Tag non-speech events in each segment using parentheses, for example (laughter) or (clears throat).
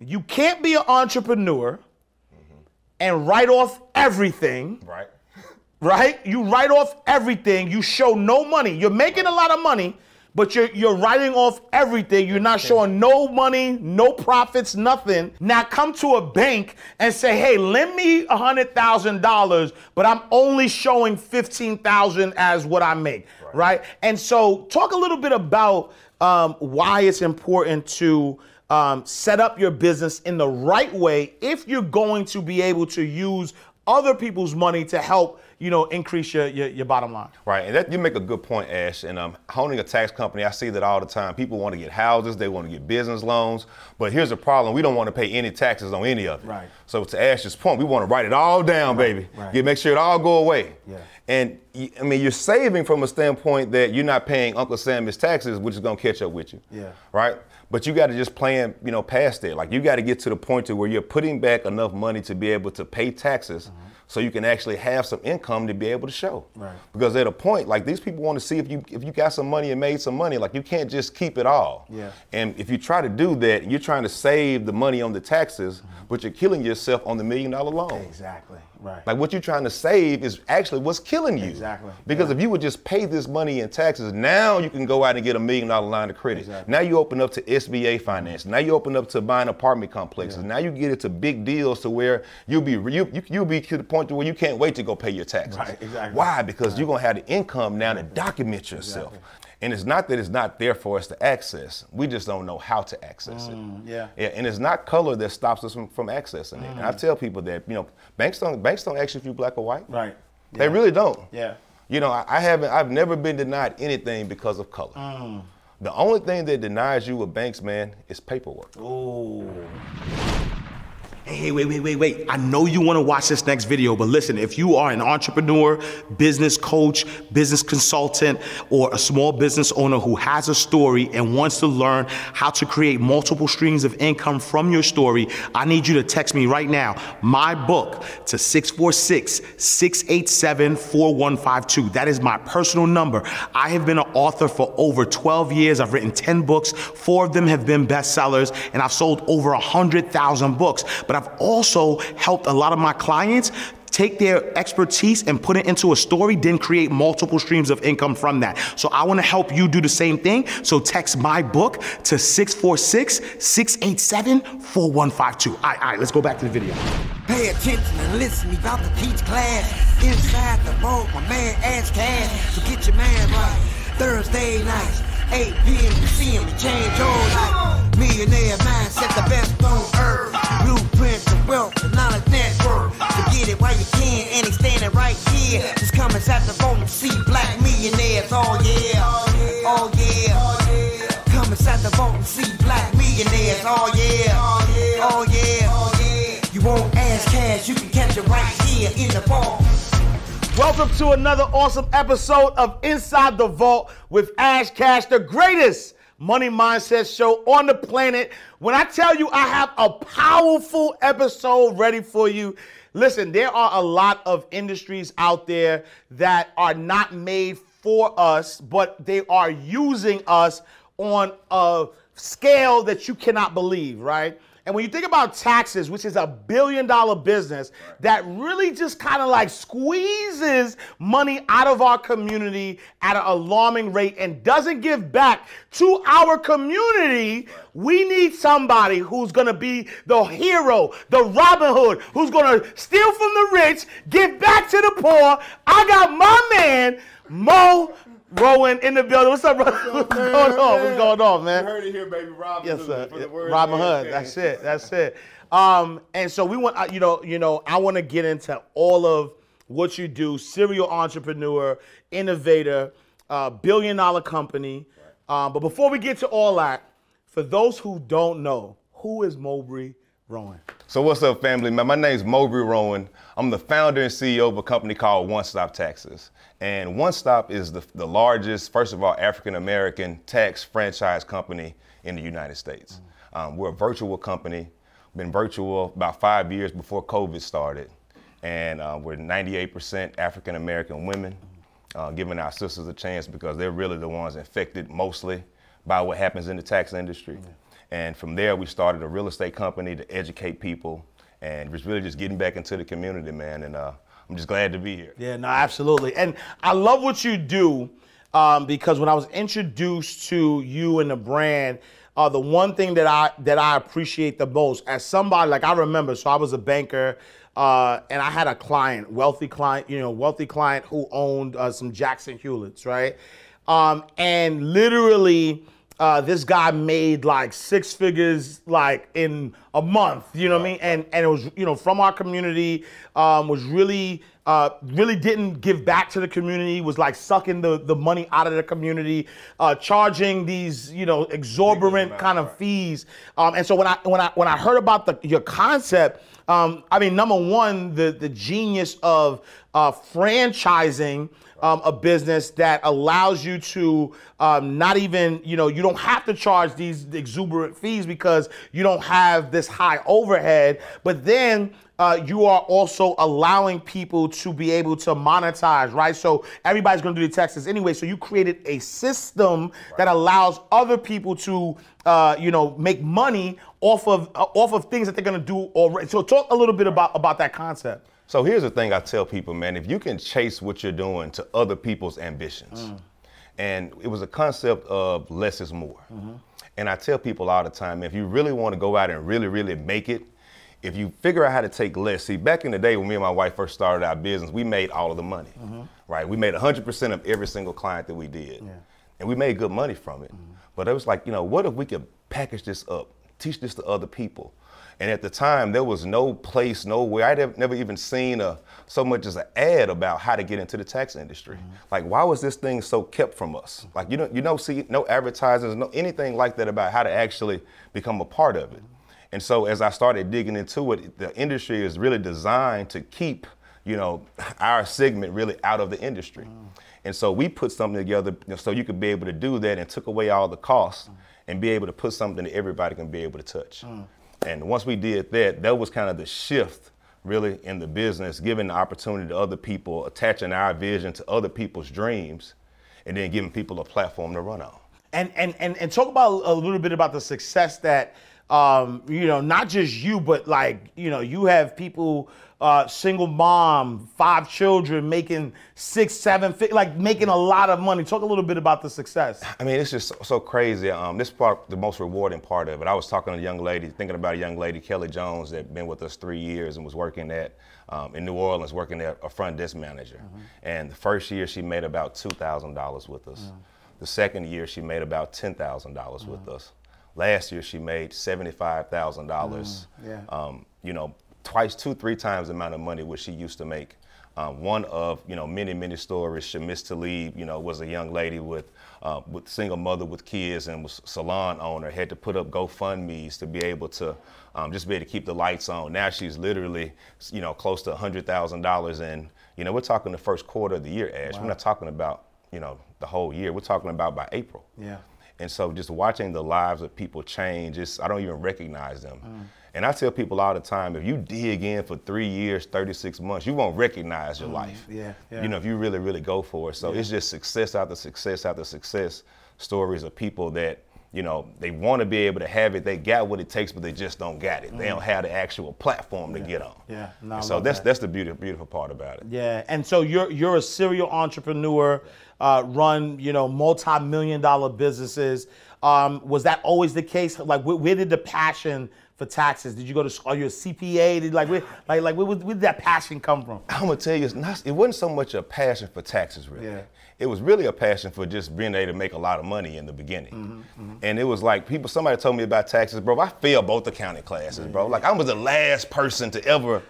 you can't be an entrepreneur and write off everything. Right. Right? You write off everything. You show no money. You're making a lot of money, but you're you're writing off everything. You're not showing no money, no profits, nothing. Now come to a bank and say, "Hey, lend me a hundred thousand dollars, but I'm only showing fifteen thousand as what I make." Right. right. And so, talk a little bit about um, why it's important to um, set up your business in the right way if you're going to be able to use other people's money to help you know increase your your, your bottom line right and that, you make a good point ash and um, owning a tax company i see that all the time people want to get houses they want to get business loans but here's the problem we don't want to pay any taxes on any of it right so to ash's point we want to write it all down right. baby right. You make sure it all go away yeah. and i mean you're saving from a standpoint that you're not paying uncle sam his taxes which is going to catch up with you yeah right but you got to just plan, you know, past that. Like you got to get to the point to where you're putting back enough money to be able to pay taxes, mm-hmm. so you can actually have some income to be able to show. Right. Because at a point, like these people want to see if you if you got some money and made some money. Like you can't just keep it all. Yeah. And if you try to do that, you're trying to save the money on the taxes, mm-hmm. but you're killing yourself on the million dollar loan. Exactly. Right. Like what you're trying to save is actually what's killing you. Exactly. Because yeah. if you would just pay this money in taxes, now you can go out and get a million dollar line of credit. Exactly. Now you open up to SBA finance. Now you open up to buying apartment complexes. Yeah. Now you get into big deals to where you'll be you, you you'll be to the point to where you can't wait to go pay your taxes. Right. Exactly. Why? Because right. you're gonna have the income now to document yourself. Exactly. And it's not that it's not there for us to access. We just don't know how to access mm, it. Yeah. yeah. And it's not color that stops us from, from accessing mm. it. And I mm. tell people that, you know, banks don't banks don't ask you if you're black or white. Right. Yeah. They really don't. Yeah. You know, I, I, haven't I've never been denied anything because of color. Mm. The only thing that denies you a banks, man, is paperwork. Ooh. Hey, hey, wait, wait, wait, wait. I know you want to watch this next video, but listen, if you are an entrepreneur, business coach, business consultant, or a small business owner who has a story and wants to learn how to create multiple streams of income from your story, I need you to text me right now, my book, to 646 687 4152. That is my personal number. I have been an author for over 12 years. I've written 10 books, four of them have been bestsellers, and I've sold over 100,000 books. But but I've also helped a lot of my clients take their expertise and put it into a story, then create multiple streams of income from that. So I wanna help you do the same thing. So text my book to 646 687 4152. All right, all right, let's go back to the video. Pay attention and listen, he about to teach class. Inside the boat, my man ass cash. So get your man right. Thursday nights, 8 p.m. You see him, change your life. Millionaire mindset, the best on earth wealth and knowledge network. it while you can, and standing right here. Just the phone see black millionaires. Oh yeah, oh yeah. the phone see black millionaires. Oh yeah, oh yeah. You won't ask cash, you can catch it right here in the ball. Welcome to another awesome episode of Inside the Vault with Ash Cash, the greatest money mindset show on the planet. When I tell you I have a powerful episode ready for you, listen, there are a lot of industries out there that are not made for us, but they are using us on a scale that you cannot believe, right? And when you think about taxes, which is a billion dollar business that really just kind of like squeezes money out of our community at an alarming rate and doesn't give back to our community, we need somebody who's going to be the hero, the Robin Hood, who's going to steal from the rich, give back to the poor. I got my man, Mo Rowan in the building. What's up, brother? What's, (laughs) going on? What's going on, man? You heard it here, baby. Robin. Yes, sir. Robin Hood. That's it. That's it. Um, and so we want, you know, you know, I want to get into all of what you do: serial entrepreneur, innovator, uh, billion-dollar company. Um, but before we get to all that, for those who don't know, who is Mowbray Rowan? So what's up, family? Man, my is Mowbray Rowan. I'm the founder and CEO of a company called One Stop Taxes. And One Stop is the, the largest, first of all, African American tax franchise company in the United States. Mm. Um, we're a virtual company. been virtual about five years before COVID started. And uh, we're 98% African American women, uh, giving our sisters a chance because they're really the ones infected mostly by what happens in the tax industry. Yeah. And from there, we started a real estate company to educate people and was really just getting back into the community, man. And uh, I'm just glad to be here. Yeah, no, absolutely. And I love what you do um, because when I was introduced to you and the brand, uh, the one thing that I that I appreciate the most as somebody like I remember, so I was a banker. Uh, and I had a client, wealthy client, you know, wealthy client who owned uh, some Jackson Hewlett's, right? Um, and literally, uh, this guy made like six figures like in a month. You know what I mean? And and it was you know from our community um, was really uh, really didn't give back to the community. Was like sucking the the money out of the community, uh, charging these you know exorbitant kind of fees. Um, and so when I when I when I heard about the your concept. Um, I mean, number one, the, the genius of uh, franchising um, a business that allows you to um, not even, you know, you don't have to charge these exuberant fees because you don't have this high overhead. But then uh, you are also allowing people to be able to monetize, right? So everybody's going to do the taxes anyway. So you created a system that allows other people to, uh, you know, make money off of uh, off of things that they're going to do already. So talk a little bit about about that concept. So here's the thing I tell people, man, if you can chase what you're doing to other people's ambitions, mm. and it was a concept of less is more. Mm-hmm. And I tell people all the time, if you really want to go out and really, really make it, if you figure out how to take less, see, back in the day when me and my wife first started our business, we made all of the money, mm-hmm. right? We made 100% of every single client that we did. Yeah. And we made good money from it. Mm-hmm. But it was like, you know, what if we could package this up teach this to other people. And at the time, there was no place, no way. I'd have never even seen a, so much as an ad about how to get into the tax industry. Mm -hmm. Like, why was this thing so kept from us? Like, you don't, you don't see no advertisements, no anything like that about how to actually become a part of it. Mm-hmm. And so, as I started digging into it, the industry is really designed to keep, you know, (laughs) our segment really out of the industry. Mm -hmm. And so we put something together so you could be able to do that and took away all the costs. Mm and be able to put something that everybody can be able to touch. Mm. And once we did that, that was kind of the shift really in the business, giving the opportunity to other people, attaching our vision to other people's dreams, and then giving people a platform to run on. And and and, and talk about a little bit about the success that um, you know, not just you, but like, you know, you have people uh, single mom, five children, making six, seven, like making a lot of money. Talk a little bit about the success. I mean, it's just so, so crazy. Um, this part, the most rewarding part of it. I was talking to a young lady, thinking about a young lady, Kelly Jones, that been with us three years and was working at um, in New Orleans, working at a front desk manager. Mm -hmm. And the first year she made about two thousand dollars with us. Mm -hmm. The second year she made about ten thousand mm -hmm. dollars with us. Last year she made seventy five thousand mm, yeah. um, dollars. You know twice, two, three times the amount of money which she used to make. Um, one of you know many many stories. Shamis Talib, you know, was a young lady with uh, with single mother with kids and was salon owner. Had to put up GoFundmes to be able to um, just be able to keep the lights on. Now she's literally you know close to hundred thousand dollars, and you know we're talking the first quarter of the year, Ash. Wow. We're not talking about you know the whole year. We're talking about by April. Yeah. And so just watching the lives of people change, it's, I don't even recognize them. Mm. And I tell people all the time, if you dig in for three years, 36 months, you won't recognize your mm. life. Yeah, yeah, You know, if you really, really go for it. So yeah. it's just success after success after success, stories of people that you know, they want to be able to have it. They got what it takes, but they just don't got it. Mm. They don't have the actual platform to yeah. get on. Yeah. No, so that's that. that's the beautiful beautiful part about it. Yeah. And so you're you're a serial entrepreneur, uh, run you know multi million dollar businesses. Um, was that always the case? Like, where, where, did the passion for taxes? Did you go to school? Are you a CPA? Did like, where, like, like, where, where, did that passion come from? I'm gonna tell you, not, it wasn't so much a passion for taxes, really. Yeah it was really a passion for just being able to make a lot of money in the beginning. Mm-hmm, mm-hmm. And it was like people, somebody told me about taxes, bro. I failed both accounting classes, bro. Like I was the last person to ever,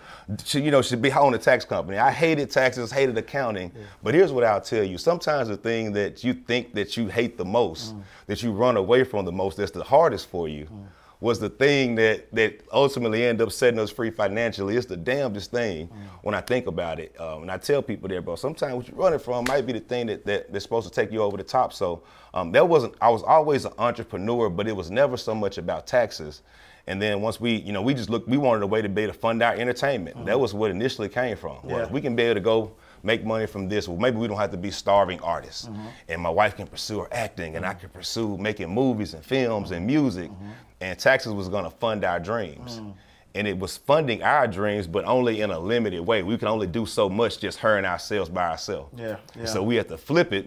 to, you know, should be on a tax company. I hated taxes, hated accounting. Yeah. But here's what I'll tell you: sometimes the thing that you think that you hate the most, mm. that you run away from the most, that's the hardest for you. Mm was the thing that that ultimately ended up setting us free financially. It's the damnedest thing mm. when I think about it. Um, and I tell people there, bro, sometimes what you're running from might be the thing that, that that's supposed to take you over the top. So um, that wasn't. I was always an entrepreneur, but it was never so much about taxes. And then once we, you know, we just looked, we wanted a way to be able to fund our entertainment. Mm. That was what initially came from. Yeah. we can be able to go make money from this. Well, maybe we don't have to be starving artists. Mm-hmm. And my wife can pursue her acting, and I mm-hmm. can pursue making movies and films and mm-hmm. music. Mm-hmm. And taxes was gonna fund our dreams mm. and it was funding our dreams, but only in a limited way. We can only do so much just her and ourselves by ourselves. Yeah, yeah. So we have to flip it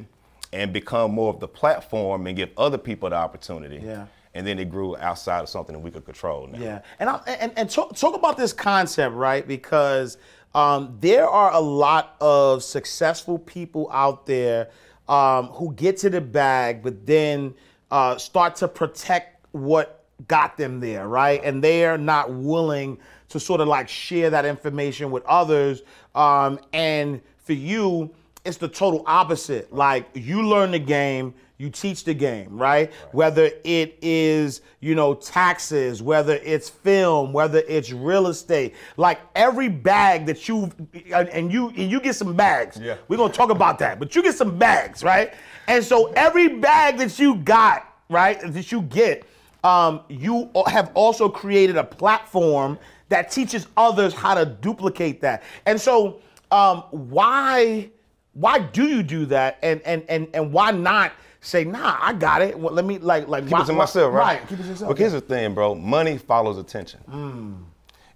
and become more of the platform and give other people the opportunity. Yeah. And then it grew outside of something that we could control now. Yeah. And I, and, and talk, talk about this concept, right? Because um, there are a lot of successful people out there um, who get to the bag, but then uh, start to protect what got them there, right? And they are not willing to sort of like share that information with others. Um, and for you, it's the total opposite. Like you learn the game, you teach the game, right? right? Whether it is, you know, taxes, whether it's film, whether it's real estate, like every bag that you and you and you get some bags. Yeah. We're gonna talk about that, but you get some bags, right? And so every bag that you got, right, that you get, um, you have also created a platform that teaches others how to duplicate that. And so, um, why? Why do you do that? And and and and why not say, nah, I got it. Well, let me like like keep my, it to myself, right? Right, keep it to yourself. But here's the thing, bro. Money follows attention. Mm.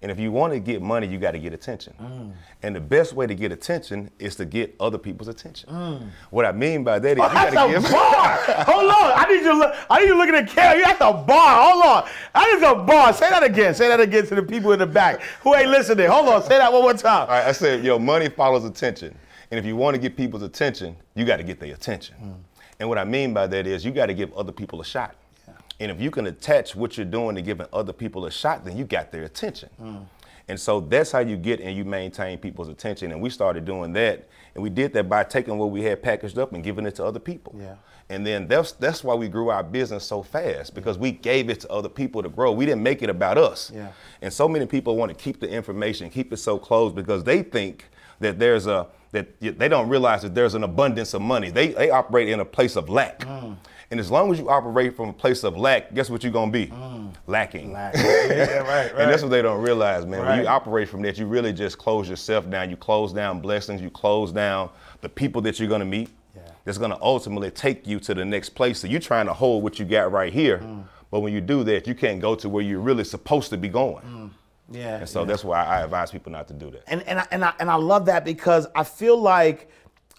And if you want to get money, you got to get attention. Mm. And the best way to get attention is to get other people's attention. Mm. What I mean by that is oh, you got to give. bar. Hold on, I need you. Look, I need you looking at camera. You at the bar. Hold on, I need the bar. Say that again. Say that again to the people in the back who ain't listening. Hold on, say that one more time. All right, I said, yo, money follows attention. And if you want to get people's attention, you got to get their attention. Mm. And what I mean by that is you got to give other people a shot. Yeah. And if you can attach what you're doing to giving other people a shot, then you got their attention. Mm. And so that's how you get and you maintain people's attention. And we started doing that. And we did that by taking what we had packaged up and giving it to other people. Yeah. And then that's that's why we grew our business so fast because we gave it to other people to grow. We didn't make it about us. Yeah. And so many people want to keep the information, keep it so closed because they think that there's a that they don't realize that there's an abundance of money. They they operate in a place of lack. Mm. And as long as you operate from a place of lack, guess what you're gonna be? Mm. Lacking. Lacking. yeah, right, (laughs) right. And that's what they don't realize, man. Right. When you operate from that, you really just close yourself down. You close down blessings. You close down the people that you're gonna meet. Yeah. That's gonna ultimately take you to the next place. So you're trying to hold what you got right here, mm. but when you do that, you can't go to where you're really supposed to be going. Mm. Yeah. And so yeah. that's why I advise people not to do that. And and I, and I, and I love that because I feel like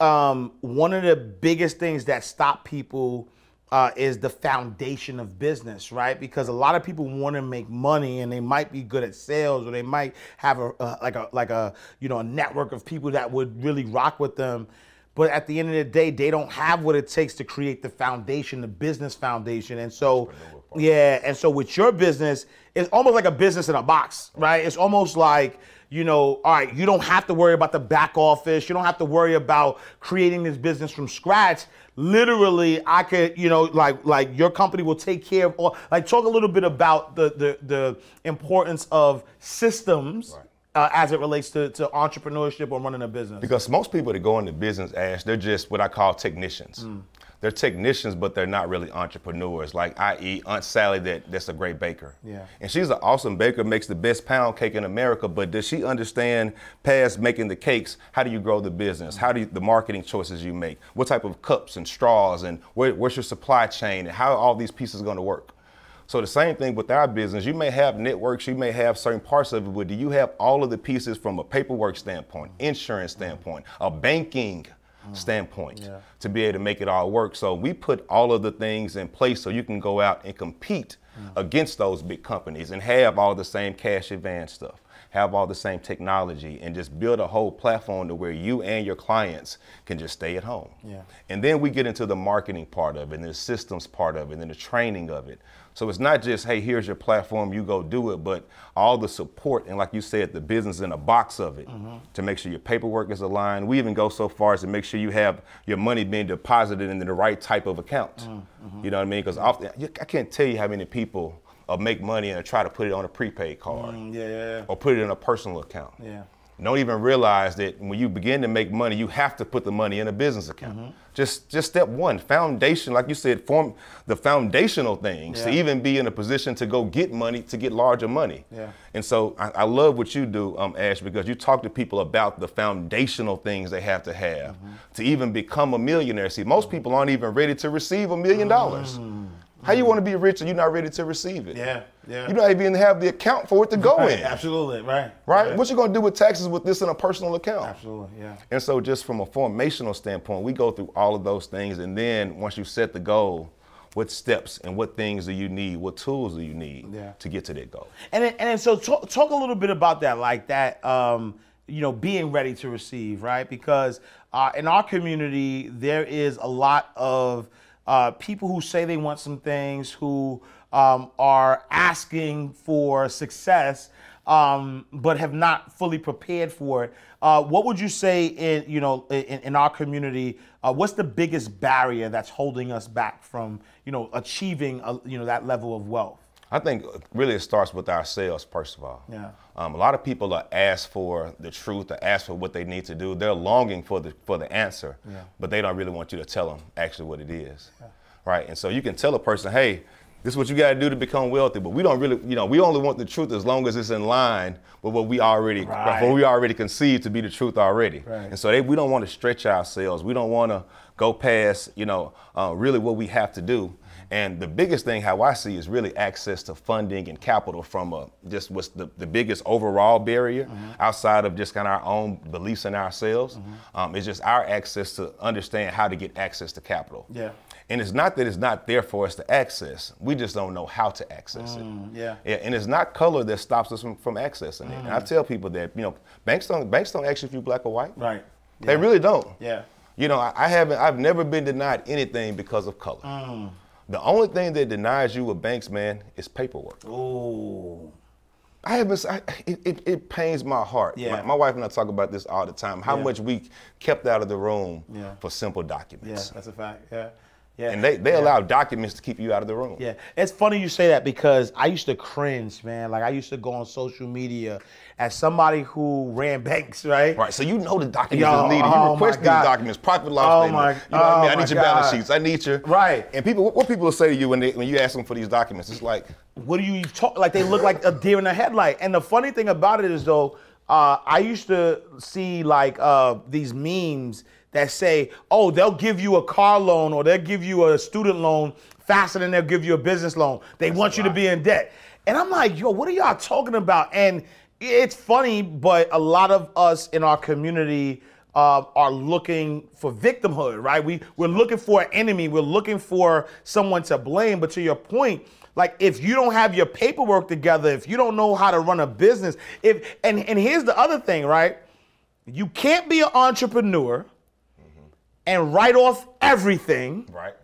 um, one of the biggest things that stop people uh, is the foundation of business, right? Because a lot of people want to make money, and they might be good at sales, or they might have a, like a like a you know a network of people that would really rock with them. But at the end of the day, they don't have what it takes to create the foundation, the business foundation. And so yeah, and so with your business, it's almost like a business in a box, right? It's almost like you know, all right, you don't have to worry about the back office. You don't have to worry about creating this business from scratch. Literally, I could, you know, like like your company will take care of all. Like, talk a little bit about the the, the importance of systems. Right. Uh, as it relates to, to entrepreneurship or running a business? Because most people that go into business, Ash, they're just what I call technicians. Mm they're technicians, but they're not really entrepreneurs. Like, i.e., Aunt Sally, that that's a great baker. Yeah. And she's an awesome baker, makes the best pound cake in America. But does she understand past making the cakes? How do you grow the business? How do you, the marketing choices you make? What type of cups and straws and where, where's your supply chain and how all these pieces going to work? So the same thing with our business. You may have networks, you may have certain parts of it, but do you have all of the pieces from a paperwork standpoint, insurance standpoint, a banking? mm. standpoint yeah. to be able to make it all work. So we put all of the things in place so you can go out and compete mm. against those big companies and have all the same cash advance stuff have all the same technology and just build a whole platform to where you and your clients can just stay at home. Yeah. And then we get into the marketing part of it and the systems part of it and the training of it. So it's not just, hey, here's your platform, you go do it, but all the support and, like you said, the business in a box of it mm-hmm. to make sure your paperwork is aligned. We even go so far as to make sure you have your money being deposited in the right type of account. Mm, mm-hmm. You know what I mean? Because often, I can't tell you how many people uh, make money and try to put it on a prepaid card mm, yeah, yeah, yeah. or put it in a personal account. Yeah don't even realize that when you begin to make money, you have to put the money in a business account. Mm-hmm. Just just step one, foundation, like you said, form the foundational things yeah. to even be in a position to go get money, to get larger money. Yeah. And so I, I love what you do, um, Ash, because you talk to people about the foundational things they have to have mm-hmm. to even become a millionaire. See, most mm-hmm. people aren't even ready to receive a million dollars. Mm. How you mm. want to be rich and you're not ready to receive it? Yeah, yeah. You don't even have the account for it to go right, in. Absolutely, right, right. Right. What you gonna do with taxes with this in a personal account? Absolutely, yeah. And so, just from a formational standpoint, we go through all of those things, and then once you set the goal, what steps and what things do you need? What tools do you need yeah. to get to that goal? And then, and then so talk, talk a little bit about that, like that. Um, you know, being ready to receive, right? Because uh, in our community, there is a lot of uh, people who say they want some things, who um, are asking for success, um, but have not fully prepared for it. Uh, what would you say in you know in, in our community? Uh, what's the biggest barrier that's holding us back from you know achieving a, you know that level of wealth? I think uh, really it starts with ourselves first of all. Yeah. Um, a lot of people are asked for the truth, are asked for what they need to do. They're longing for the for the answer, yeah. but they don't really want you to tell them actually what it is, yeah. right? And so you can tell a person, hey, this is what you got to do to become wealthy, but we don't really, you know, we only want the truth as long as it's in line with what we already, right. what we already conceived to be the truth already. Right. And so they, we don't want to stretch ourselves. We don't want to go past, you know, uh, really what we have to do and the biggest thing, how I see, is really access to funding and capital from a, uh, just what's the, the biggest overall barrier mm-hmm. outside of just kind of our own beliefs in ourselves. Mm-hmm. Um, it's just our access to understand how to get access to capital. Yeah. And it's not that it's not there for us to access. We just don't know how to access mm, it. Yeah. yeah. And it's not color that stops us from, from accessing mm. it. And I mm. tell people that, you know, banks don't banks don't ask you if you black or white. Right. Yeah. They really don't. Yeah. You know, I, I, haven't I've never been denied anything because of color. Mm. The only thing that denies you a Banks man is paperwork. Oh, I have not it, it, it, pains my heart. Yeah. My, my, wife and I talk about this all the time, how yeah. much we kept out of the room yeah. for simple documents. Yeah, that's a fact, yeah. Yeah. And they, they yeah. allow documents to keep you out of the room. Yeah. It's funny you say that because I used to cringe, man. Like I used to go on social media as somebody who ran (laughs) banks, right? Right. So you know the documents Yo, needed. You oh request these God. documents, profit loss oh statement. My, you know oh what I mean? Oh I need your God. balance sheets. I need your Right. And people what people will say to you when they when you ask them for these documents, it's like What do you talk like they look like a deer in the headlight. And the funny thing about it is though, uh, I used to see like uh, these memes that say, oh, they'll give you a car loan or they'll give you a student loan faster than they'll give you a business loan. They That's want you to be in debt. And I'm like, yo, what are y'all talking about? And it's funny, but a lot of us in our community uh, are looking for victimhood, right? We, we're looking for an enemy, we're looking for someone to blame. But to your point, like if you don't have your paperwork together, if you don't know how to run a business, if and, and here's the other thing, right? You can't be an entrepreneur and write off everything. Right.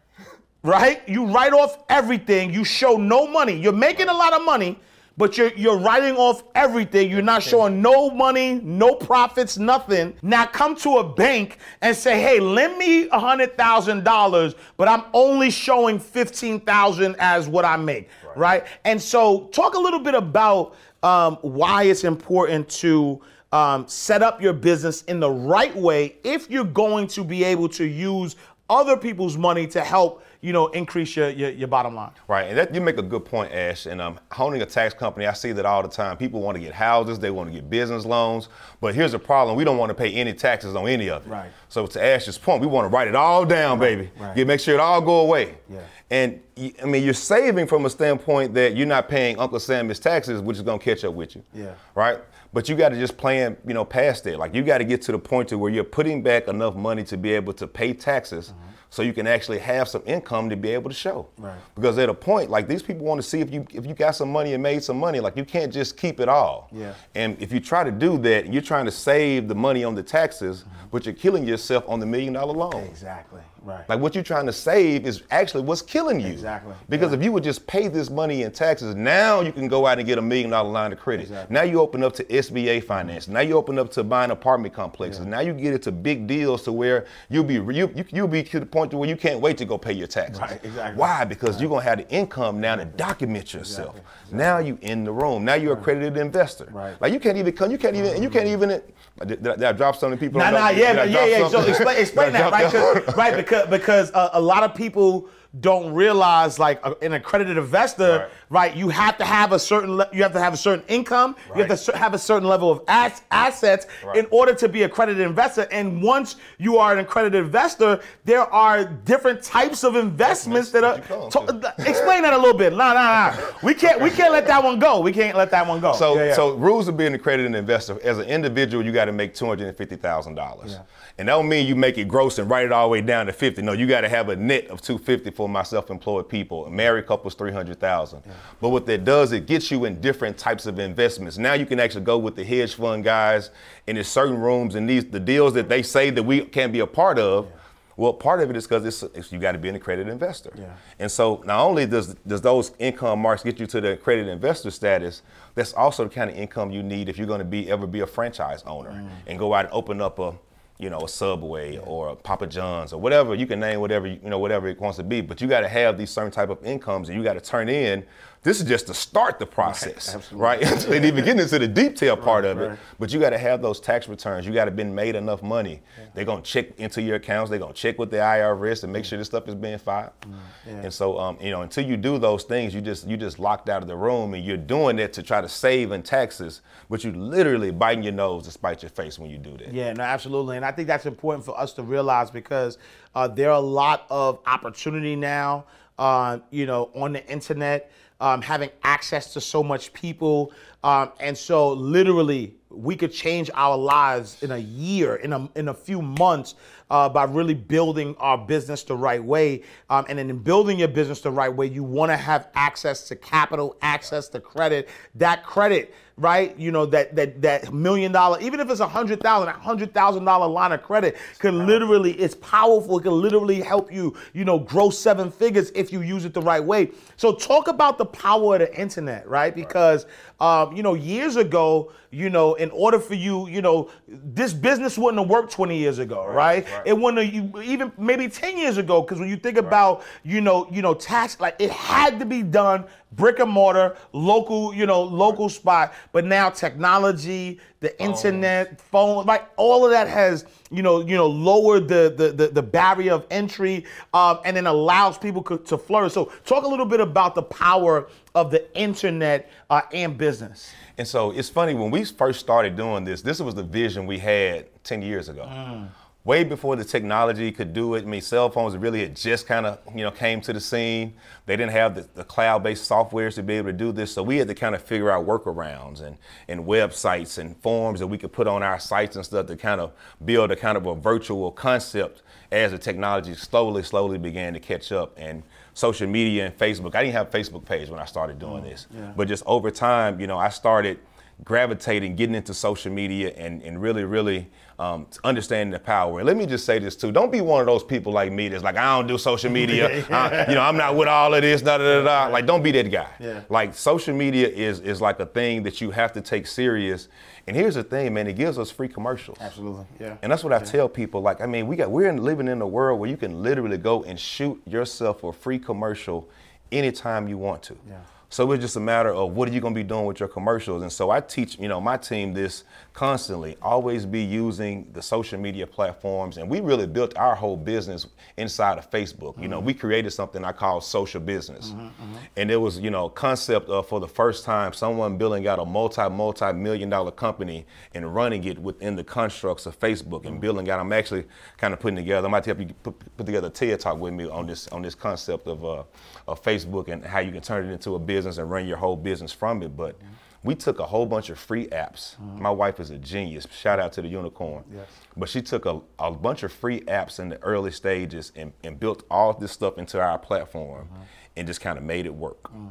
Right? You write off everything. You show no money. You're making a lot of money, but you're you're writing off everything. You're not showing no money, no profits, nothing. Now come to a bank and say, "Hey, lend me a hundred thousand dollars, but I'm only showing fifteen thousand as what I make." Right. right. And so, talk a little bit about um, why it's important to um, set up your business in the right way if you're going to be able to use other people's money to help you know increase your your, your bottom line right and that, you make a good point ash and um, owning a tax company i see that all the time people want to get houses they want to get business loans but here's the problem we don't want to pay any taxes on any of it right so to ash's point we want to write it all down right. baby right. Get, make sure it all go away yeah. and i mean you're saving from a standpoint that you're not paying uncle sam his taxes which is going to catch up with you yeah right but you got to just plan, you know, past that. Like you got to get to the point to where you're putting back enough money to be able to pay taxes, mm-hmm. so you can actually have some income to be able to show. Right. Because at a point, like these people want to see if you if you got some money and made some money. Like you can't just keep it all. Yeah. And if you try to do that, you're trying to save the money on the taxes, mm-hmm. but you're killing yourself on the million dollar loan. Exactly. Right. Like what you're trying to save is actually what's killing you. Exactly. Because yeah. if you would just pay this money in taxes, now you can go out and get a million dollar line of credit. Exactly. Now you open up to SBA finance. Now you open up to buying apartment complexes. Yeah. Now you get into big deals to where you'll be you, you'll be to the point to where you can't wait to go pay your taxes. Right. Exactly. Why? Because right. you're gonna have the income now to document yourself. Exactly. Now you in the room. Now you're a credited investor. Right. Like you can't even come. You can't even. Mm-hmm. You can't mm-hmm. even. Did, did, I, did I drop something, people? Nah, nah, yeah, yeah, yeah. So explain, (laughs) explain that, right? (laughs) Right, because because a, a lot of people don't realize like a, an accredited investor right right? You have to have a certain you have to have a certain income. Right. You have to have a certain level of ass, assets right. in order to be a credited investor. And once you are an accredited investor, there are different types of investments that are. To, explain that a little bit. No, no, no. We can't we can't let that one go. We can't let that one go. So yeah, yeah. so rules of being a credited investor as an individual, you got to make two hundred and fifty thousand yeah. dollars, and that don't mean you make it gross and write it all the way down to fifty. No, you got to have a net of two fifty for myself-employed people. Married couples three hundred thousand. Yeah. But what that does, it gets you in different types of investments. Now you can actually go with the hedge fund guys, and there's certain rooms and these the deals that they say that we can be a part of. Yeah. Well, part of it is because it's, it's, you got to be an accredited investor. Yeah. And so not only does does those income marks get you to the accredited investor status, that's also the kind of income you need if you're going to be ever be a franchise owner mm. and go out and open up a you know a Subway yeah. or a Papa John's or whatever you can name whatever you know whatever it wants to be. But you got to have these certain type of incomes and you got to turn in this is just to start the process, (laughs) right? right? they didn't even get into the detail part right, of it. But you got to have those tax returns. You got to been made enough money. Yeah. They're gonna check into your accounts. They're gonna check with the IRS to make mm. sure this stuff is being filed. Mm, yeah. And so, um, you know, until you do those things, you just you just locked out of the room, and you're doing it to try to save in taxes, but you are literally biting your nose to spite your face when you do that. Yeah, no, absolutely. And I think that's important for us to realize because uh, there are a lot of opportunity now. Uh, you know, on the internet um, having access to so much people. Um, and so, literally, we could change our lives in a year, in a, in a few months, uh, by really building our business the right way. Um, and in building your business the right way, you want to have access to capital, access to credit. That credit right? You know, that that that million dollar, even if it's a hundred thousand, a hundred thousand dollar line of credit can literally, it's powerful. It can literally help you, you know, grow seven figures if you use it the right way. So talk about the power of the internet, right? Because right um, you know, years ago, you know, in order for you, you know, this business wouldn't have worked 20 years ago, right? right? right. It wouldn't have, you, even maybe 10 years ago, because when you think right. about, you know, you know, tax, like it had to be done brick and mortar, local, you know, local spot. But now technology, the phone. internet, phone, like all of that has, you know, you know, lowered the the the, the barrier of entry, um, and then allows people to flourish. So talk a little bit about the power of the internet uh, and business. And so it's funny when we first started doing this, this was the vision we had 10 years ago. Mm. Way before the technology could do it, I mean, cell phones really had just kind of, you know, came to the scene. They didn't have the, the cloud-based softwares to be able to do this, so we had to kind of figure out workarounds and, and websites and forms that we could put on our sites and stuff to kind of build a kind of a virtual concept as the technology slowly, slowly began to catch up. And social media and Facebook. I didn't have a Facebook page when I started doing oh, this. Yeah. But just over time, you know, I started gravitating, getting into social media and, and really, really um, understanding the power. And let me just say this too: don't be one of those people like me that's like, I don't do social media. (laughs) I, you know, I'm not with all of this. Da da da da. Like, don't be that guy. Yeah. Like, social media is is like a thing that you have to take serious. And here's the thing, man: it gives us free commercials. Absolutely. Yeah. And that's what yeah. I tell people. Like, I mean, we got we're living in a world where you can literally go and shoot yourself a free commercial anytime you want to. Yeah. So it's just a matter of what are you going to be doing with your commercials. And so I teach, you know, my team this constantly, always be using the social media platforms. And we really built our whole business inside of Facebook. Mm-hmm. You know, we mm-hmm. created something I call social business. Mm-hmm, mm-hmm. And it was, you know, concept of for the first time someone building out a multi, multi million dollar company and running it within the constructs of Facebook and mm-hmm. building out. I'm actually kind of putting together, I might help you put, put together a TED talk with me on this on this concept of, uh, of Facebook and how you can turn it into a business and run your whole business from it. But mm-hmm we took a whole bunch of free apps. Mm. My wife is a genius. Shout out to the unicorn. Yes. But she took a, a bunch of free apps in the early stages and, and built all this stuff into our platform mm. and just kind of made it work. Mm.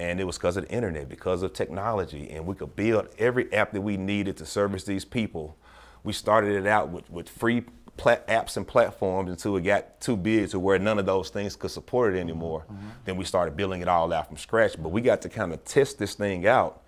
And it was because of the internet, because of technology. And we could build every app that we needed to service these people. We started it out with, with free apps and platforms until it got too big to where none of those things could support it anymore. Mm -hmm. Then we started building it all out from scratch. But we got to kind of test this thing out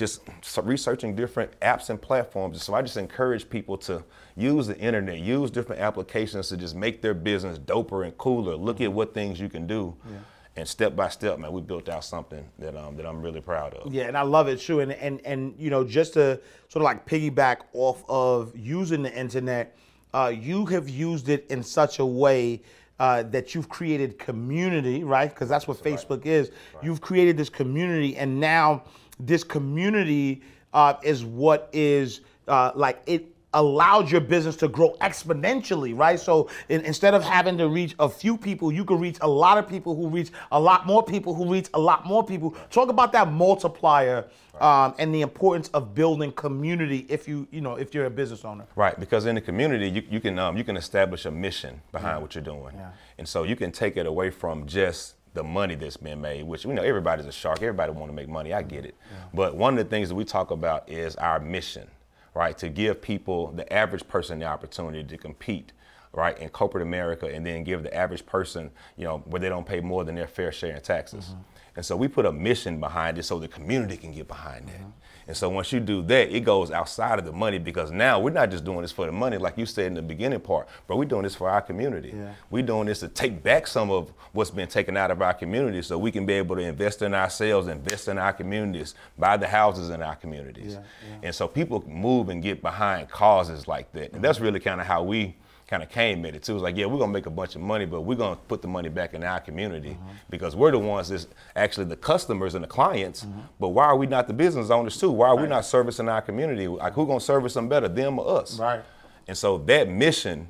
just researching different apps and platforms. So I just encourage people to use the internet, use different applications to just make their business doper and cooler. Look at mm-hmm. what things you can do. Yeah. And step by step, man, we built out something that um, that I'm really proud of. Yeah, and I love it too. And and and you know, just to sort of like piggyback off of using the internet, uh, you have used it in such a way uh, that you've created community, right? Because that's what that's Facebook right. is. Right. You've created this community, and now this community uh, is what is uh, like it allows your business to grow exponentially, right? So in, instead of having to reach a few people, you can reach a lot of people who reach a lot more people who reach a lot more people. Talk about that multiplier um, and the importance of building community if you you know if you're a business owner. Right, because in the community you, you can um, you can establish a mission behind yeah. what you're doing, yeah. and so you can take it away from just the money that's been made, which you know everybody's a shark, everybody want to make money. I get it, mm-hmm. yeah. but one of the things that we talk about is our mission, right? To give people, the average person, the opportunity to compete, right, in corporate America, and then give the average person, you know, where they don't pay more than their fair share in taxes. Mm-hmm. And so we put a mission behind it so the community can get behind that. Mm-hmm. And so once you do that, it goes outside of the money because now we're not just doing this for the money, like you said in the beginning part, but we're doing this for our community. Yeah. We're doing this to take back some of what's been taken out of our community so we can be able to invest in ourselves, invest in our communities, buy the houses in our communities. Yeah, yeah. And so people move and get behind causes like that. And that's really kind of how we kind of came at it too. It was like, yeah, we're gonna make a bunch of money, but we're gonna put the money back in our community mm-hmm. because we're the ones that's actually the customers and the clients. Mm-hmm. But why are we not the business owners too? Why are right. we not servicing our community? Like, who gonna service them better, them or us? Right. And so that mission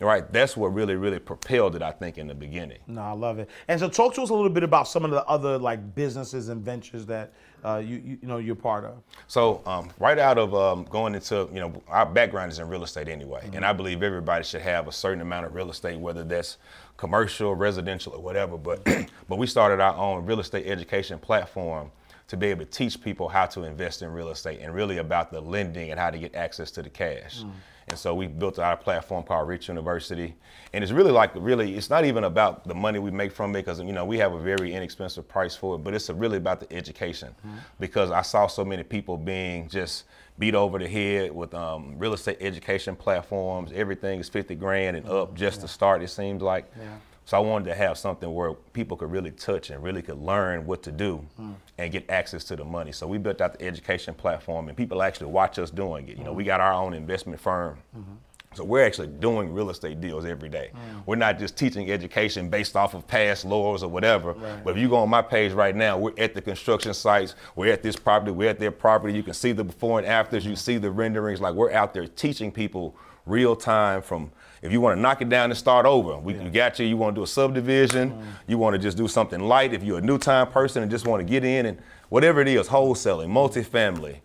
right? That's what really, really propelled it, I think, in the beginning. No, I love it. And so talk to us a little bit about some of the other like businesses and ventures that uh, you, you, you know you're part of? So um, right out of um, going into you know our background is in real estate anyway, mm-hmm. and I believe everybody should have a certain amount of real estate, whether that's commercial, residential, or whatever. But (clears throat) but we started our own real estate education platform to be able to teach people how to invest in real estate and really about the lending and how to get access to the cash. Mm-hmm. And so we built our platform called Rich University. And it's really like, really, it's not even about the money we make from it because, you know, we have a very inexpensive price for it, but it's really about the education mm -hmm. because I saw so many people being just beat over the head with um, real estate education platforms. Everything is 50 grand and up mm-hmm. just yeah. to start, it seems like. Yeah. So I wanted to have something where people could really touch and really could learn what to do mm. and get access to the money. So we built out the education platform and people actually watch us doing it. You know, we got our own investment firm. Mm-hmm. So we're actually doing real estate deals every day. Mm. We're not just teaching education based off of past laws or whatever. Right. But if you go on my page right now, we're at the construction sites, we're at this property, we're at their property. You can see the before and afters, you hmm. see the renderings. Like we're out there teaching people real time from if you want to knock it down and start over, we, yeah. got you. You want to do a subdivision, mm. you want to just do something light. If you're a new time person and just want to get in and whatever it is, wholesaling, multifamily.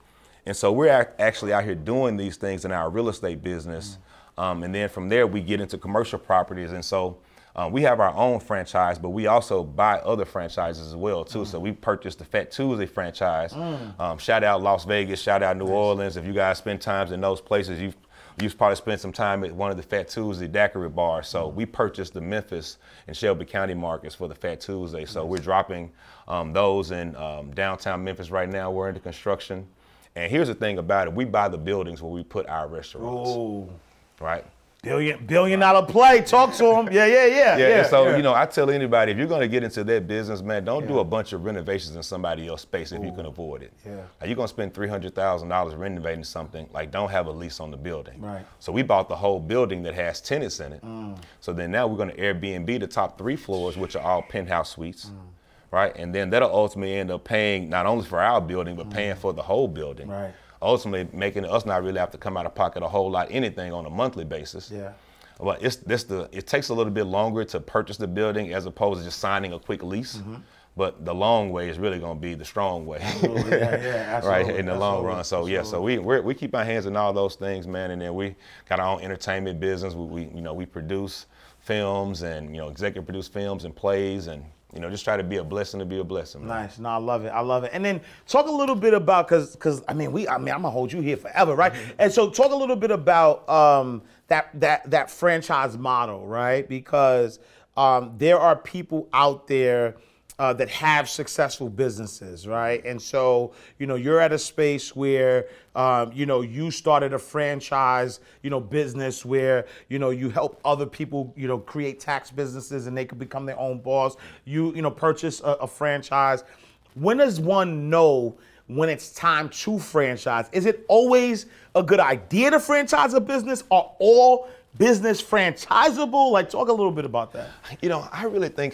And so we're actually out here doing these things in our real estate business. Mm. Um, and then from there, we get into commercial properties. And so um, we have our own franchise, but we also buy other franchises as well too. Mm. So we purchased the Fat Tuesday franchise. Mm. Um, shout out Las Vegas, shout out New nice. Orleans. If you guys spend times in those places, you've you probably spent some time at one of the Fat Tuesday daiquiri bars. So we mm-hmm. purchased the Memphis and Shelby County markets for the Fat Tuesday. So we're dropping um, those in um, downtown Memphis right now. We're under construction. And here's the thing about it: we buy the buildings where we put our restaurants. Ooh. Right. Billion billion dollar play. Talk to him. Yeah, yeah, yeah. Yeah. yeah so yeah. you know, I tell anybody if you're gonna get into that business, man, don't yeah. do a bunch of renovations in somebody else's space if Ooh. you can avoid it. Yeah. Are you're gonna spend three hundred thousand dollars renovating something. Like don't have a lease on the building. Right. So we bought the whole building that has tenants in it. Mm. So then now we're gonna Airbnb the top three floors, which are all penthouse suites. Mm. Right. And then that'll ultimately end up paying not only for our building, but mm. paying for the whole building. Right ultimately making us not really have to come out of pocket a whole lot anything on a monthly basis. Yeah. But it's this the it takes a little bit longer to purchase the building as opposed to just signing a quick lease. Mm-hmm. But the long way is really going to be the strong way, Yeah, Yeah, absolutely. (laughs) right? In the absolutely. long run. So absolutely. yeah, so we we keep our hands in all those things, man. And then we got our own entertainment business. We, we you know we produce films and you know executive produce films and plays and you know, just try to be a blessing to be a blessing. Man. Nice. No, I love it. I love it. And then talk a little bit about cause cause I mean we I mean I'm gonna hold you here forever, right? Mm-hmm. and so talk a little bit about um that that that franchise model, right? Because um there are people out there uh, that have successful businesses, right? And so, you know, you're at a space where, um, you know, you started a franchise, you know, business where, you know, you help other people, you know, create tax businesses and they could become their own boss. You, you know, purchase a, a franchise. When does one know when it's time to franchise? Is it always a good idea to franchise a business? Are all business franchisable? Like, talk a little bit about that. You know, I really think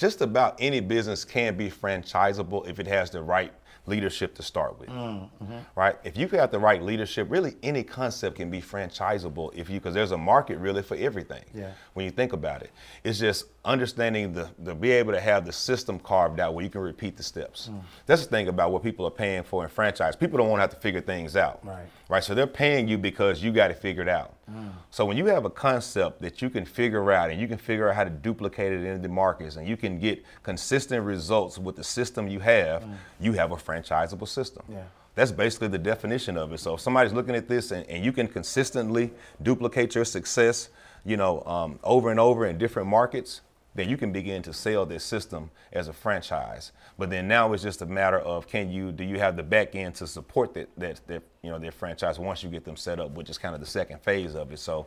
just about any business can be franchisable if it has the right leadership to start with. Mm, mm-hmm. Right? If you have the right leadership, really any concept can be franchisable if you because there's a market really for everything. Yeah. When you think about it. It's just understanding the, to be able to have the system carved out where you can repeat the steps. Mm. That's the thing about what people are paying for in franchise. People don't want to have to figure things out. Right. Right. So they're paying you because you got it figured out. Mm. So when you have a concept that you can figure out and you can figure out how to duplicate it in the markets and you can get consistent results with the system you have, mm. you have a franchisable system. Yeah that's basically the definition of it. So if somebody's looking at this and, and you can consistently duplicate your success, you know, um, over and over in different markets, you can begin to sell this system as a franchise. But then now it's just a matter of can you do you have the back end to support that that, that you know their franchise once you get them set up, which is kind of the second phase of it. So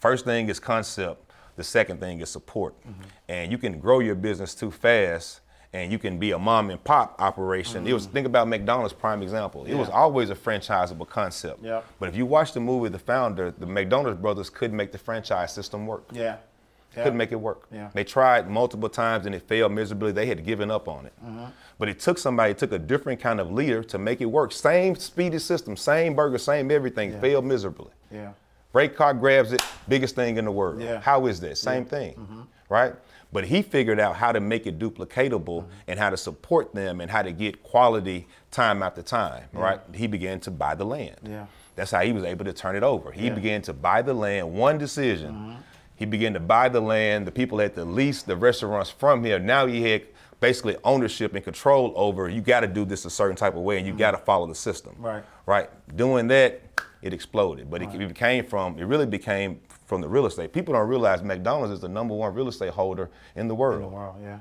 first thing is concept, the second thing is support. Mm -hmm. And you can grow your business too fast and you can be a mom and pop operation. Mm -hmm. It was mm-hmm. think about McDonald's prime example. It yeah. was always a franchisable concept. Yeah. But if you watch the movie The Founder, the McDonald's brothers could not make the franchise system work. Yeah yeah. couldn't make it work. Yeah. They tried multiple times and it failed miserably. They had given up on it. Mm-hmm. But it took somebody, it took a different kind of leader to make it work. Same speedy system, same burger, same everything, yeah. failed miserably. Yeah. Ray Car grabs it, biggest thing in the world. Yeah. How is that? Same thing, mm-hmm. right? But he figured out how to make it duplicatable mm-hmm. and how to support them and how to get quality time after time, right? He began to buy the land. Yeah. That's how he was able to turn it over. He yeah. began to buy the land, one decision, mm-hmm. He began to buy the land. The people had to lease the restaurants from him. Now he had basically ownership and control over you got to do this a certain type of way and you got to follow the system. Right. Right. Doing that, it exploded. But right. it, it, became from, it really became from the real estate. People don't realize McDonald's is the number one real estate holder in the world. In the world, yeah.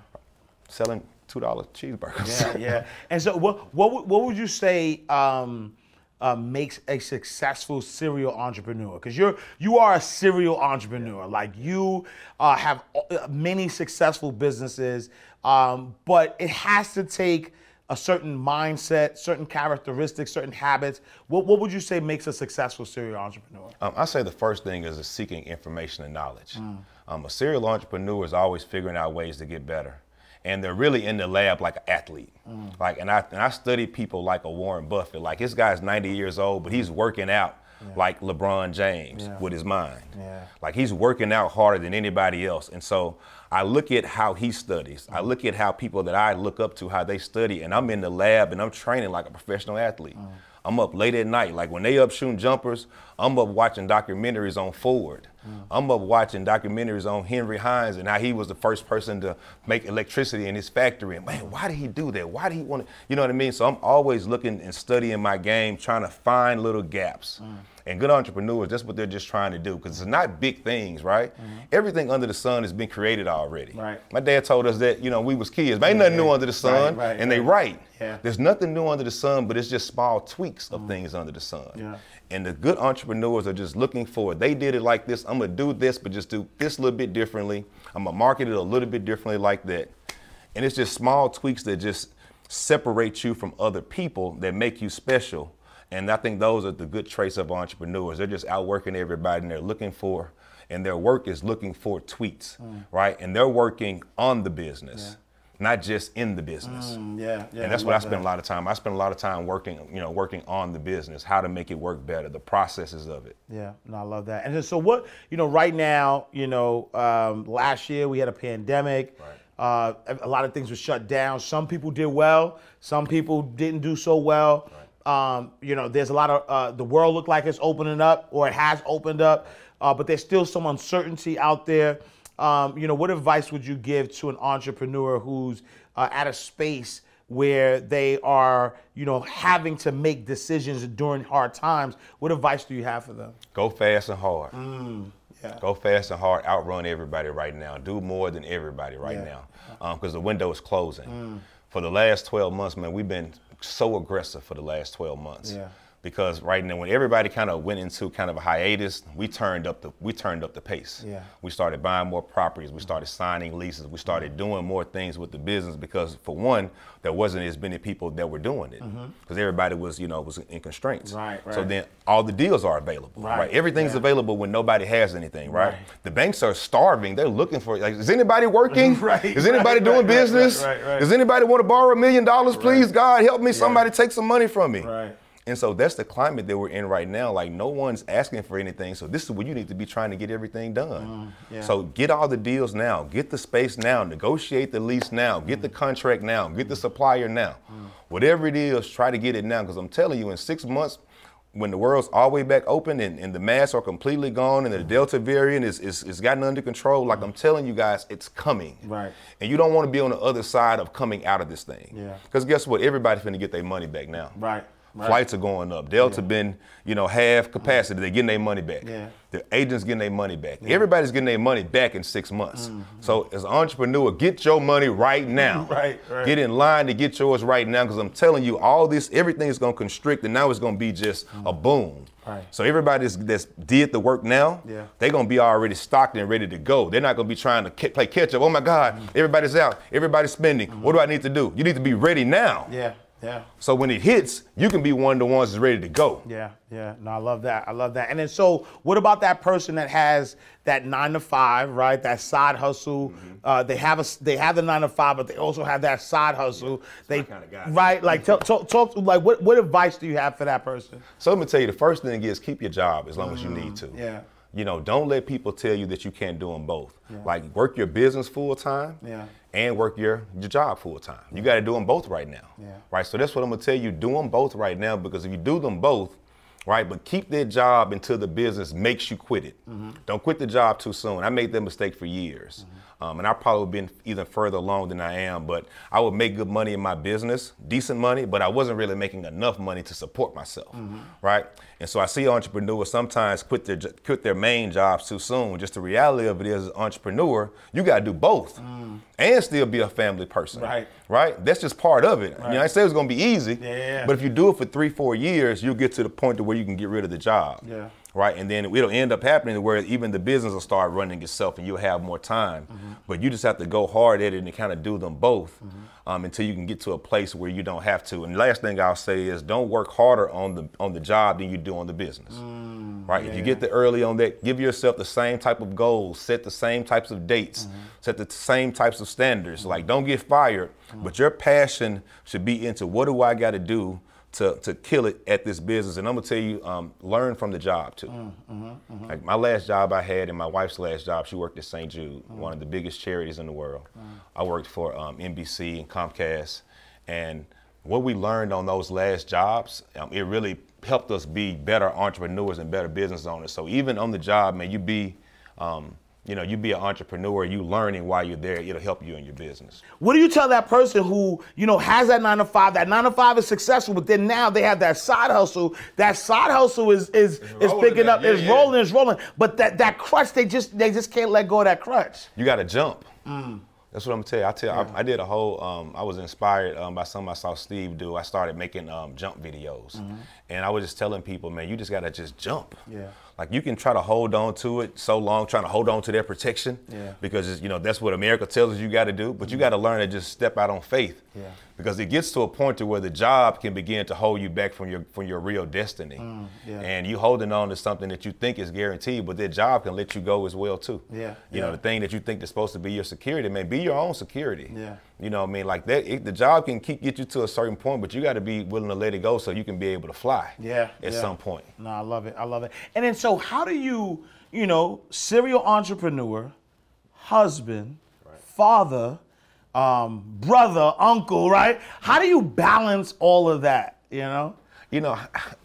Selling $2 cheeseburgers. Yeah, yeah. (laughs) And so what, what, what would you say? Um, uh, makes a successful serial entrepreneur because you're you are a serial entrepreneur like you uh, have uh, many successful businesses um, but it has to take a certain mindset, certain characteristics, certain habits. What, what would you say makes a successful serial entrepreneur? Um, I say the first thing is seeking information and knowledge. Mm. Um, a serial entrepreneur is always figuring out ways to get better and they're really in the lab like an athlete. Mm. Like, and I and I study people like a Warren Buffett. Like this guy's 90 years old, but he's working out yeah. like LeBron James yeah. with his mind. Yeah. Like he's working out harder than anybody else. And so I look at how he studies. Mm. I look at how people that I look up to how they study, and I'm in the lab and I'm training like a professional athlete. Mm. I'm up late at night. Like when they up shooting jumpers, I'm up watching documentaries on Ford. Mm. I'm up watching documentaries on Henry Hines and how he was the first person to make electricity in his factory. And man, why did he do that? Why did he want to, you know what I mean? So I'm always looking and studying my game, trying to find little gaps. Mm. And good entrepreneurs, that's what they're just trying to do because it's not big things, right? Mm-hmm. Everything under the sun has been created already. Right. My dad told us that, you know, we was kids. ain't yeah, nothing new under the sun, right, right, and right. they right. Yeah. There's nothing new under the sun, but it's just small tweaks of mm-hmm. things under the sun. Yeah. And the good entrepreneurs are just looking for it. They did it like this. I'm going to do this, but just do this a little bit differently. I'm going to market it a little bit differently like that. And it's just small tweaks that just separate you from other people that make you special. And I think those are the good traits of entrepreneurs. They're just outworking everybody and they're looking for, and their work is looking for tweets, mm. right? And they're working on the business. Yeah not just in the business. Mm, yeah, yeah. And that's I what I spend that. a lot of time. I spend a lot of time working, you know, working on the business, how to make it work better, the processes of it. Yeah, no, I love that. And so what, you know, right now, you know, um, last year we had a pandemic. Right. Uh, a lot of things were shut down. Some people did well. Some people didn't do so well. Right. Um, you know, there's a lot of uh, the world looked like it's opening up or it has opened up, uh, but there's still some uncertainty out there um, you know, what advice would you give to an entrepreneur who's uh, at a space where they are, you know, having to make decisions during hard times? What advice do you have for them? Go fast and hard. Mm, yeah. Go fast and hard. Outrun everybody right now. Do more than everybody right yeah. now, because um, the window is closing. Mm. For the last 12 months, man, we've been so aggressive for the last 12 months. Yeah because right now when everybody kind of went into kind of a hiatus, we turned up the we turned up the pace. Yeah. We started buying more properties, we mm-hmm. started signing leases, we started mm-hmm. doing more things with the business because for one, there wasn't as many people that were doing it because mm-hmm. everybody was you know was in constraints. Right, right. So then all the deals are available. Right. right? Everything's yeah. available when nobody has anything. Right? right? The banks are starving. They're looking for like is anybody working? (laughs) right. Is anybody doing business? Right, right, Does anybody want to borrow a million dollars? Please God help me. Yeah. Somebody take some money from me. Right. And so that's the climate that we're in right now. Like no one's asking for anything. So this is where you need to be trying to get everything done. Mm, yeah. So get all the deals now, get the space now, negotiate the lease now, get mm. the contract now, get the mm. supplier now. Mm. Whatever it is, try to get it now. Because I'm telling you, in six months, when the world's all the way back open and, and the masks are completely gone and the mm. Delta variant is, is, is gotten under control, like I'm mm. telling you guys, it's coming. Right. And you don't want to be on the other side of coming out of this thing. Yeah. Because guess what? Everybody's going to get their money back now. Right. Right. Flights are going up. Delta yeah. been, you know, half capacity. They're getting their money back. Yeah. The agents getting their money back. Yeah. Everybody's getting their money back in six months. Mm-hmm. So as an entrepreneur, get your money right now. (laughs) right, right. Get in line to get yours right now because I'm telling you, all this, everything is going to constrict and now it's going to be just mm-hmm. a mm. boom. Right. So everybody that's, did the work now, yeah. they're gonna be already stocked and ready to go. They're not gonna be trying to play catch up. Oh my God, mm-hmm. everybody's out, everybody's spending. Mm-hmm. What do I need to do? You need to be ready now. Yeah. Yeah. So when it hits, you can be one of the ones that's ready to go. Yeah, yeah. No, I love that. I love that. And then so what about that person that has that nine to five, right? That side hustle. Mm-hmm. Uh, they have a they have the nine to five, but they also have that side hustle. Yeah, they kind of guy. Right? Like tell, talk, talk like what, what advice do you have for that person? So let me tell you, the first thing is keep your job as long mm-hmm. as you mm-hmm. need to. Yeah you know, don't let people tell you that you can't do them both. Yeah. Like work your business full time yeah. and work your, your job full time. You got to do them both right now. Yeah. Right. So that's what I'm gonna tell you. Do them both right now because if you do them both, right, but keep that job until the business makes you quit it. Mm-hmm. Don't quit the job too soon. I made that mistake for years. Mm-hmm. Um, and I've probably would been even further along than I am, but I would make good money in my business, decent money, but I wasn't really making enough money to support myself, mm-hmm. right? And so I see entrepreneurs sometimes quit their quit their main jobs too soon. Just the reality of it is, as an entrepreneur, you got to do both mm. and still be a family person, right? Right? That's just part of it. Right. You know, I say it's going to be easy, yeah. but if you do it for three, four years, you'll get to the point to where you can get rid of the job. Yeah right? And then it'll end up happening where even the business will start running itself and you'll have more time. Mm-hmm. But you just have to go hard at it and kind of do them both mm-hmm. um, until you can get to a place where you don't have to. And last thing I'll say is don't work harder on the on the job than you do on the business. Mm, right? Yeah. If you get the early on that, give yourself the same type of goals, set the same types of dates, mm-hmm. set the same types of standards. Like mm-hmm. don't get fired, mm-hmm. but your passion should be into what do I got to do to, to kill it at this business. And I'm gonna tell you, um, learn from the job too. Mm, mm-hmm, mm-hmm. Like my last job I had and my wife's last job, she worked at St. Jude, mm-hmm. one of the biggest charities in the world. Mm. I worked for um, NBC and Comcast. And what we learned on those last jobs, um, it really helped us be better entrepreneurs and better business owners. So even on the job, man, you be, um, you know, you be an entrepreneur, you learning while you're there, it'll help you in your business. What do you tell that person who, you know, has that nine to five? That nine to five is successful, but then now they have that side hustle. That side hustle is is is picking up, yeah, is yeah. rolling, is rolling. But that that crutch, they just they just can't let go of that crutch. You gotta jump. Mm. That's what I'm gonna tell you. I tell yeah. I, I, did a whole. Um, I was inspired um, by something I saw Steve do. I started making um, jump videos, mm-hmm. and I was just telling people, man, you just gotta just jump. Yeah like you can try to hold on to it so long, trying to hold on to their protection, yeah. because you know that's what America tells us you got to do. But you got to learn to just step out on faith. Yeah because it gets to a point to where the job can begin to hold you back from your from your real destiny. Mm, yeah. And you holding on to something that you think is guaranteed, but that job can let you go as well too. Yeah. You yeah. know, the thing that you think is supposed to be your security, may be your own security. Yeah. You know I mean? Like that it, the job can keep, get you to a certain point, but you got to be willing to let it go so you can be able to fly. Yeah. At yeah. some point. No, I love it. I love it. And then so how do you, you know, serial entrepreneur, husband, right. father, um, brother, uncle, right? How do you balance all of that, you know? You know,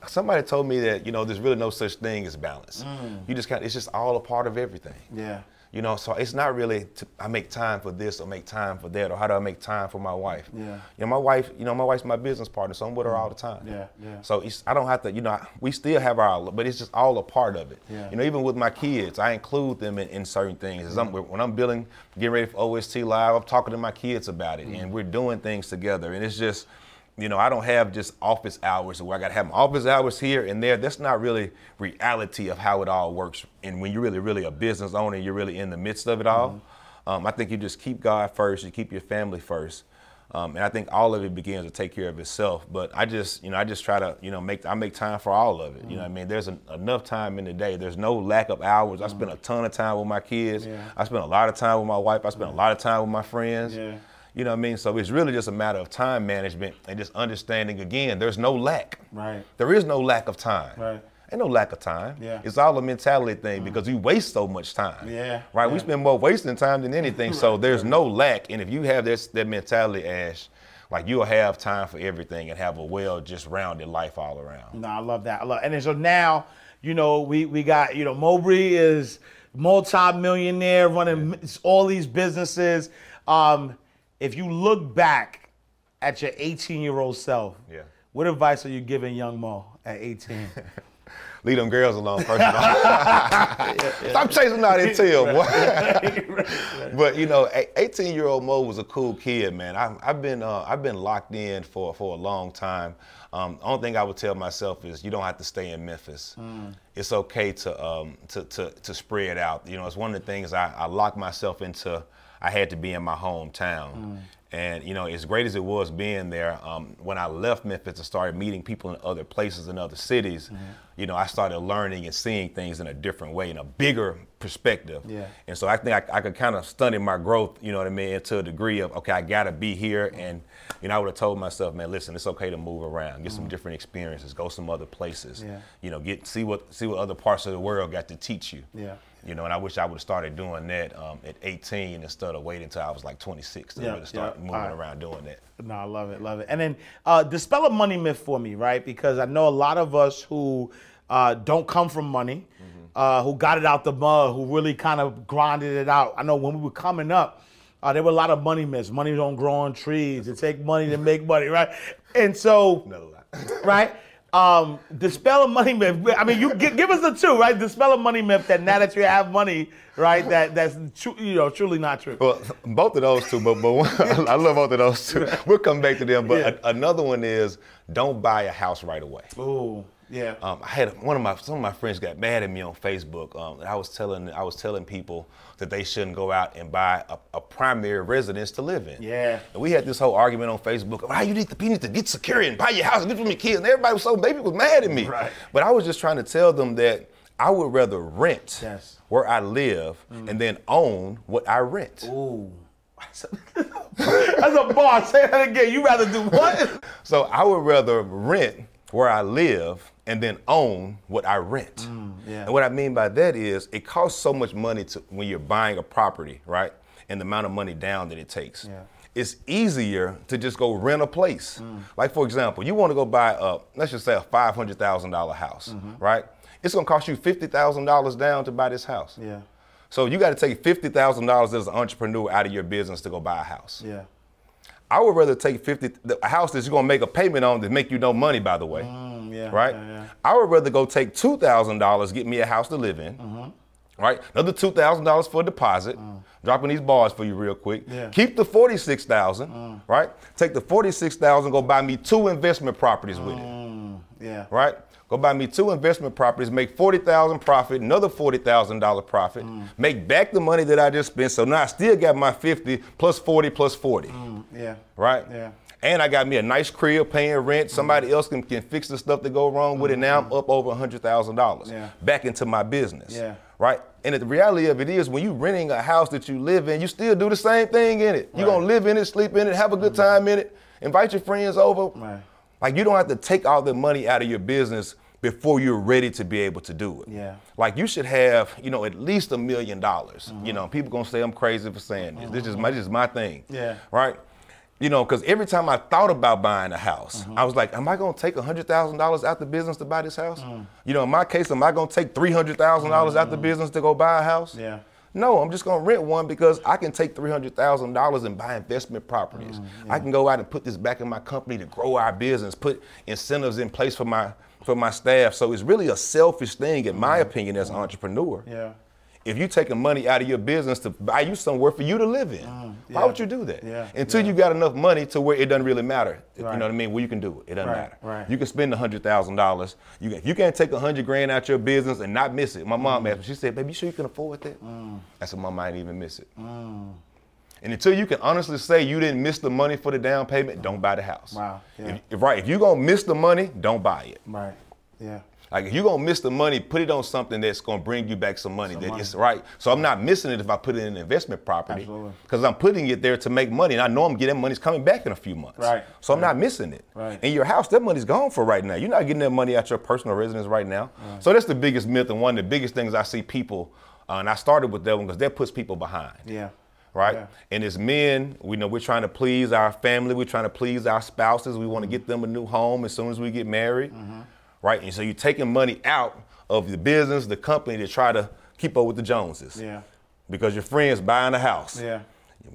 somebody told me that, you know, there's really no such thing as balance. Mm. You just kind of, it's just all a part of everything. Yeah. You know, so it's not really to, I make time for this or make time for that or how do I make time for my wife? Yeah. You know, my wife, you know, my wife's my business partner, so I'm with her mm. all the time. Yeah. Yeah. So it's I don't have to, you know, we still have our but it's just all a part of it. Yeah. You know, even with my kids, I include them in, in certain things. I'm, when I'm building, getting ready for OST live, I'm talking to my kids about it, mm-hmm. and we're doing things together, and it's just you know, I don't have just office hours where I got to have my office hours here and there. That's not really reality of how it all works. And when you're really, really a business owner, you're really in the midst of it all. Mm-hmm. Um, I think you just keep God first, you keep your family first. Um, and I think all of it begins to take care of itself. But I just, you know, I just try to, you know, make I make time for all of it. Mm-hmm. You know, I mm-hmm. mean, there's an, enough time in the day. There's no lack of hours. Mm-hmm. I spend mm-hmm. a ton of time with my kids. Yeah. I spend a lot of time with my wife. I spend a lot of time with my friends. Yeah. You know what I mean? So it's really just a matter of time management and just understanding again, there's no lack. Right. There is no lack of time. Right. Ain't no lack of time. Yeah. It's all a mentality thing mm. because we waste so much time. Yeah. Right? Yeah. We spend more wasting time than anything. (laughs) right. So there's no lack. And if you have this that mentality, Ash, like you'll have time for everything and have a well just rounded life all around. No, I love that. I love and so now, you know, we we got, you know, Mowbray is multi-millionaire running all these businesses. Um, if you look back at your 18 year old self, yeah. what advice are you giving young Mo at 18? (laughs) Leave them girls alone, first of all. yeah, (laughs) yeah. Stop chasing out into tail, boy. (laughs) but you know, 18 year old Mo was a cool kid, man. I've, I've been uh, I've been locked in for for a long time. Um, only thing I would tell myself is you don't have to stay in Memphis. Mm. It's okay to, um, to to to spread out. You know, it's one of the things I, I locked myself into. I had to be in my hometown. Mm. And you know, as great as it was being there, um, when I left Memphis and started meeting people in other places and other cities, mm-hmm you know, I started learning and seeing things in a different way, in a bigger perspective. Yeah. And so I think I, I could kind of study my growth, you know what I mean, to a degree of, okay, I got to be here. And, you know, I would have told myself, man, listen, it's okay to move around, get mm. some mm-hmm. different experiences, go some other places, yeah. you know, get, see what, see what other parts of the world got to teach you. Yeah. You know, and I wish I would have started doing that um, at 18 instead of waiting until I was like 26 to yeah, start yeah. moving right. around doing that. No, I love it, love it. And then uh, dispel a money myth for me, right? Because I know a lot of us who uh, don't come from money, mm-hmm. uh, who got it out the mud, who really kind of grinded it out. I know when we were coming up, uh, there were a lot of money myths. Money don't grow on trees. It take money to make money, right? And so, right? (laughs) Um, dispel a money myth. I mean, you give, give us the two, right? Dispel a money myth that now that you have money, right, that that's true, you know truly not true. Well, both of those two, but but one, I love both of those two. (laughs) We'll come back to them. But yeah. a, another one is don't buy a house right away. Ooh. Yeah. Um, I had one of my some of my friends got mad at me on Facebook. Um, I was telling I was telling people that they shouldn't go out and buy a, a primary residence to live in. Yeah. And we had this whole argument on Facebook of how you need to, you to get secure and buy your house and get with your kids. And everybody was so baby was mad at me. Right. But I was just trying to tell them that I would rather rent yes. where I live mm. and then own what I rent. Ooh. That's (laughs) a boss. Say that again. You rather do what? (laughs) so I would rather rent where I live and then own what I rent. Mm, yeah. And what I mean by that is it costs so much money to when you're buying a property, right? And the amount of money down that it takes. Yeah. It's easier to just go rent a place. Mm. Like for example, you want to go buy a let's just say a five hundred thousand dollar house, mm-hmm. right? It's gonna cost you fifty thousand dollars down to buy this house. Yeah. So you got to take fifty thousand dollars as an entrepreneur out of your business to go buy a house. Yeah. I would rather take 50, a house that you're gonna make a payment on that make you no money, by the way. Mm, yeah, right? Yeah, yeah. I would rather go take $2,000, get me a house to live in, mm-hmm. right? Another $2,000 for a deposit, mm. dropping these bars for you real quick. Keep the 46000 mm. right? Take the 46000 go buy me two investment properties with it. Mm, yeah. Right? Go buy me two investment properties, make forty thousand profit, another forty thousand dollar profit, mm. make back the money that I just spent. So now I still got my fifty plus forty plus forty. Mm. Yeah. Right? Yeah. And I got me a nice crib paying rent. Somebody mm-hmm. else can, can fix the stuff that go wrong with mm-hmm. it. Now I'm mm-hmm. up over $100,000 yeah. back into my business. Yeah. Right? And the reality of it is when you're renting a house that you live in, you still do the same thing in it. You're right. going to live in it, sleep in it, have a good mm-hmm. time in it, invite your friends over. Right. Like you don't have to take all the money out of your business before you're ready to be able to do it. Yeah. Like you should have, you know, at least a million dollars. You mm-hmm. know, people gonna say I'm crazy for saying this. Mm-hmm. This is my this is my thing. Yeah. Right? you know, because every time I thought about buying a house, mm-hmm. I was like, am I going to take $100,000 out the business to buy this house? Mm. You know, in my case, am I going to take $300,000 dollars mm-hmm. out the mm. business to go buy a house? Yeah. No, I'm just going to rent one because I can take $300,000 and buy investment properties. mm Yeah. I can go out and put this back in my company to grow our business, put incentives in place for my for my staff. So it's really a selfish thing in my mm. opinion as an entrepreneur. Yeah if you taking money out of your business to buy you somewhere for you to live in, mm, yeah. why would you do that? Yeah, Until yeah. you got enough money to where it doesn't really matter. Right. You know what I mean? Where you can do it, it doesn't right, matter. Right. You can spend hundred thousand dollars. You can, you can't take hundred grand out your business and not miss it. My mom mm. asked me. She said, "Baby, you sure you can afford that?" Mm. I said, "Mom, I even miss it." Mm. And until you can honestly say you didn't miss the money for the down payment, don't buy the house. Wow. Yeah. If, if, right. If you're gonna miss the money, don't buy it. Right. Yeah. Like if you're gonna miss the money, put it on something that's gonna bring you back some money. Some that money. is right. So I'm not missing it if I put it in an investment property. Because I'm putting it there to make money, and I know I'm getting money's coming back in a few months. Right. So I'm right. not missing it. Right. In your house, that money's gone for right now. You're not getting that money out your personal residence right now. Right. So that's the biggest myth and one of the biggest things I see people. Uh, and I started with that one because that puts people behind. Yeah right? Yeah. And as men, we know we're trying to please our family, we're trying to please our spouses, we want to mm-hmm. get them a new home as soon as we get married. Mm-hmm right? And so you're taking money out of the business, the company to try to keep up with the Joneses. Yeah. Because your friend's buying a house. Yeah.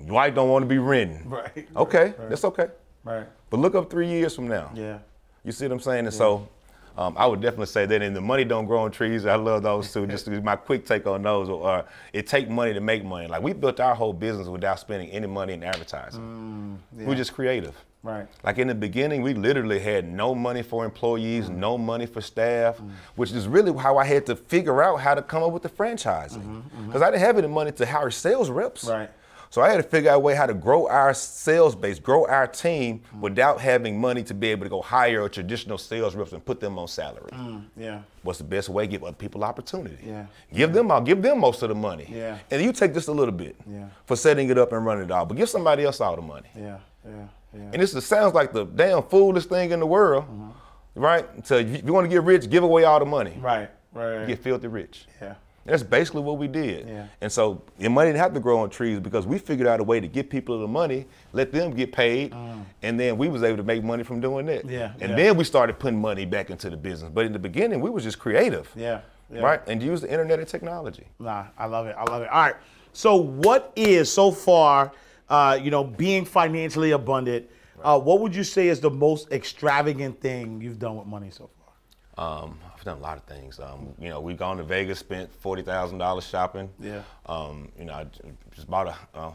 Your wife don't want to be renting. (laughs) Right. Okay, right. that's okay. Right. But look up three years from now. Yeah. You see what I'm saying? And yeah. so um, I would definitely say that. And the money don't grow on trees. I love those too. Just my quick take on those. Or it take money to make money. Like we built our whole business without spending any money in advertising. Mm, yeah. We're just creative. Right. Like in the beginning, we literally had no money for employees, mm-hmm. no money for staff, mm-hmm. which is really how I had to figure out how to come up with the franchising. Because mm-hmm, mm-hmm. I didn't have any money to hire sales reps. Right. So I had to figure out a way how to grow our sales base, grow our team mm. without having money to be able to go hire a traditional sales reps and put them on salary. Mm, yeah. What's the best way? Give other people opportunity. Yeah. Give yeah. them all. give them most of the money. Yeah. And you take just a little bit yeah. for setting it up and running it all. But give somebody else all the money. Yeah. Yeah. Yeah. And this sounds like the damn foolish thing in the world, mm -hmm. right? So if you want to get rich, give away all the money. Right, right. You get filthy rich. Yeah. that's basically what we did. Yeah. And so the money didn't have to grow on trees because we figured out a way to get people the money, let them get paid, mm. and then we was able to make money from doing that. Yeah. And yeah. then we started putting money back into the business. But in the beginning, we was just creative. Yeah. yeah. Right? And use the internet and technology. Nah, I love it. I love it. All right. So what is so far uh, you know, being financially abundant. Uh, what would you say is the most extravagant thing you've done with money so far? Um, I've done a lot of things. Um, you know, we've gone to Vegas, spent forty thousand dollars shopping. Yeah. Um, you know, I just bought a, a uh,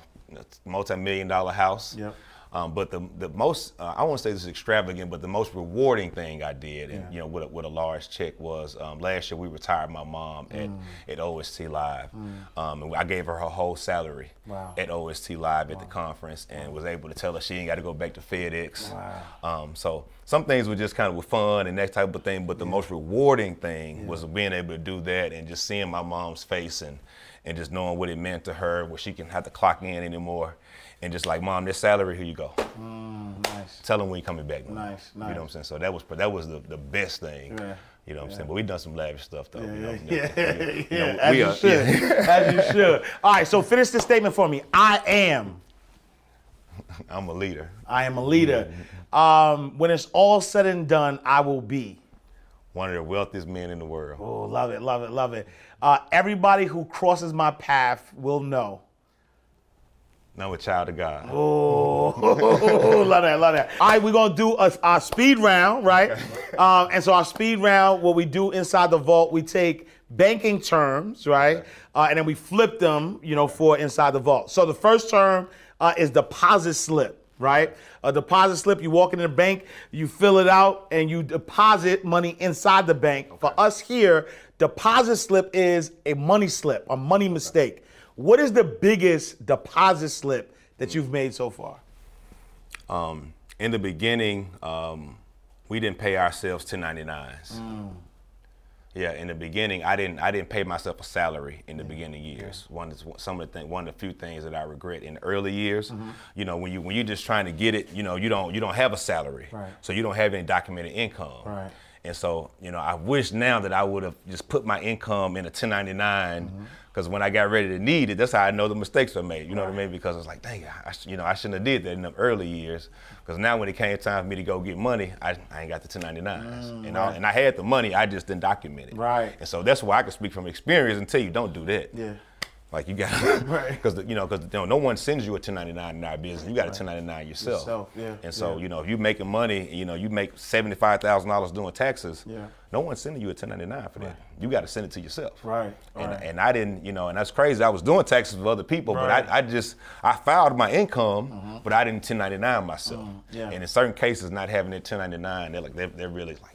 multi-million dollar house. Yeah. Um, but the, the most, uh, I won't say this is extravagant, but the most rewarding thing I did, and yeah. you know, with a, with a large check was um, last year we retired my mom at, mm. at OST Live. Mm. Um, and I gave her her whole salary wow. at OST Live wow. at the conference and was able to tell her she ain't got to go back to FedEx. Wow. Um, so some things were just kind of fun and that type of thing, but the yeah. most rewarding thing yeah. was being able to do that and just seeing my mom's face and, and just knowing what it meant to her, where she can have to clock in anymore and just like, mom, this salary, here you go. Mm, nice. Tell them when you coming back. Man. Nice, nice. You know what I'm saying? So that was that was the, the best thing. Yeah. You know what I'm saying? But we done some lavish stuff though. Yeah, you know, yeah, yeah. Know, as you should. (laughs) as you should. All right, so finish this statement for me. I am. (laughs) I'm a leader. I am a leader. Um, when it's all said and done, I will be one of the wealthiest men in the world. Oh, love it, love it, love it. Uh, everybody who crosses my path will know I'm a child of God. Oh, (laughs) love that, love that. All right, we're gonna do a, our speed round, right? Okay. (laughs) Um, uh, and so our speed round, what we do inside the vault, we take banking terms, right, okay. uh, and then we flip them, you know, for inside the vault. So the first term uh, is deposit slip. Right? A deposit slip, you walk into the bank, you fill it out, and you deposit money inside the bank. Okay. For us here, deposit slip is a money slip, a money mistake. What is the biggest deposit slip that mm. you've made so far? Um, in the beginning, um, we didn't pay ourselves 1099s. Mm. Yeah, in the beginning, I didn't I didn't pay myself a salary in the yeah. beginning years. Yeah. One is some of the thing, one of the few things that I regret in the early years. Mm-hmm. You know, when you when you're just trying to get it, you know, you don't you don't have a salary, right. so you don't have any documented income. Right. And so, you know, I wish now that I would have just put my income in a 1099, mm-hmm. Because when I got ready to need it, that's how I know the mistakes are made. You know right. what I mean? Because I was like, dang, I, you know, I shouldn't have did that in the early years. Because now when it came time for me to go get money, I, I ain't got the 1099s. Mm, and, right. I, and I had the money, I just didn't document it. Right. And so that's why I can speak from experience and tell you, don't do that. Yeah. Like you got because (laughs) right. (laughs) you know because you know, no one sends you a 1099 in our business. You got right. a 1099 yourself. yourself yeah. And so yeah. you know if you're making money, you know you make seventy five thousand dollars doing taxes. Yeah. No one's sending you a 1099 for that. Right. You got to send it to yourself. Right. And, and I didn't you know and that's crazy. I was doing taxes for other people, but I, I just I filed my income, mm-hmm. but I didn't 1099 myself. Mm, yeah. And in certain cases, not having it 1099, they're like they're, they're really like.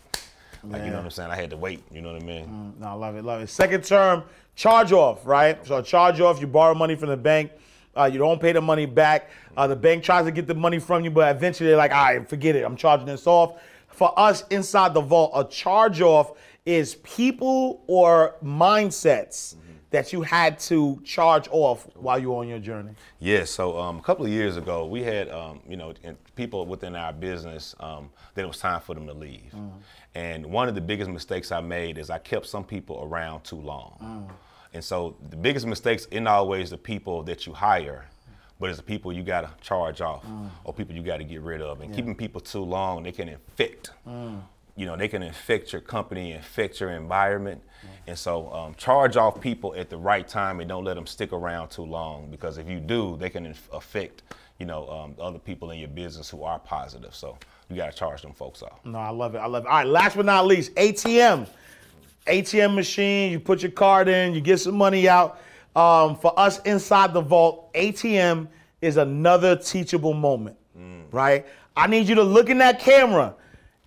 Like, you know what I'm saying? I had to wait. You know what I mean? Mm, no, I love it, love it. Second term charge off, right? So charge off, you borrow money from the bank. Uh, you don't pay the money back. Uh, the bank tries to get the money from you, but eventually they're like, all right, forget it. I'm charging this off. For us inside the vault, a charge off is people or mindsets mm-hmm. that you had to charge off while you were on your journey. Yeah. So um, a couple of years ago, we had um, you know people within our business um, that it was time for them to leave, mm-hmm. And one of the biggest mistakes I made is I kept some people around too long. Mm. And so the biggest mistakes in always the people that you hire, but it's the people you gotta charge off mm. or people you gotta get rid of. And yeah. keeping people too long, they can infect. Mm. You know, they can infect your company, infect your environment. And so um, charge off people at the right time and don't let them stick around too long because if you do, they can affect, you know, um, other people in your business who are positive. So you gotta charge them folks off. No, I love it. I love it. All right, last but not least, ATM. ATM machine, you put your card in, you get some money out. Um, for us inside the vault, ATM is another teachable moment, mm. right? I need you to look in that camera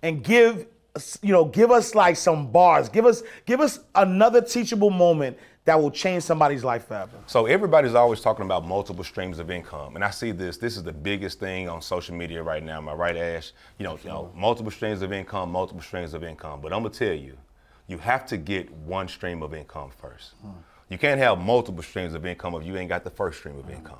and give, you know, give us like some bars. Give us, give us another teachable moment that will change somebody's life forever. So everybody's always talking about multiple streams of income, and I see this. This is the biggest thing on social media right now. My right, Ash? You know, you know multiple streams of income, multiple streams of income. But I'm gonna tell you, you have to get one stream of income first. Hmm. You can't have multiple streams of income if you ain't got the first stream of hmm. income.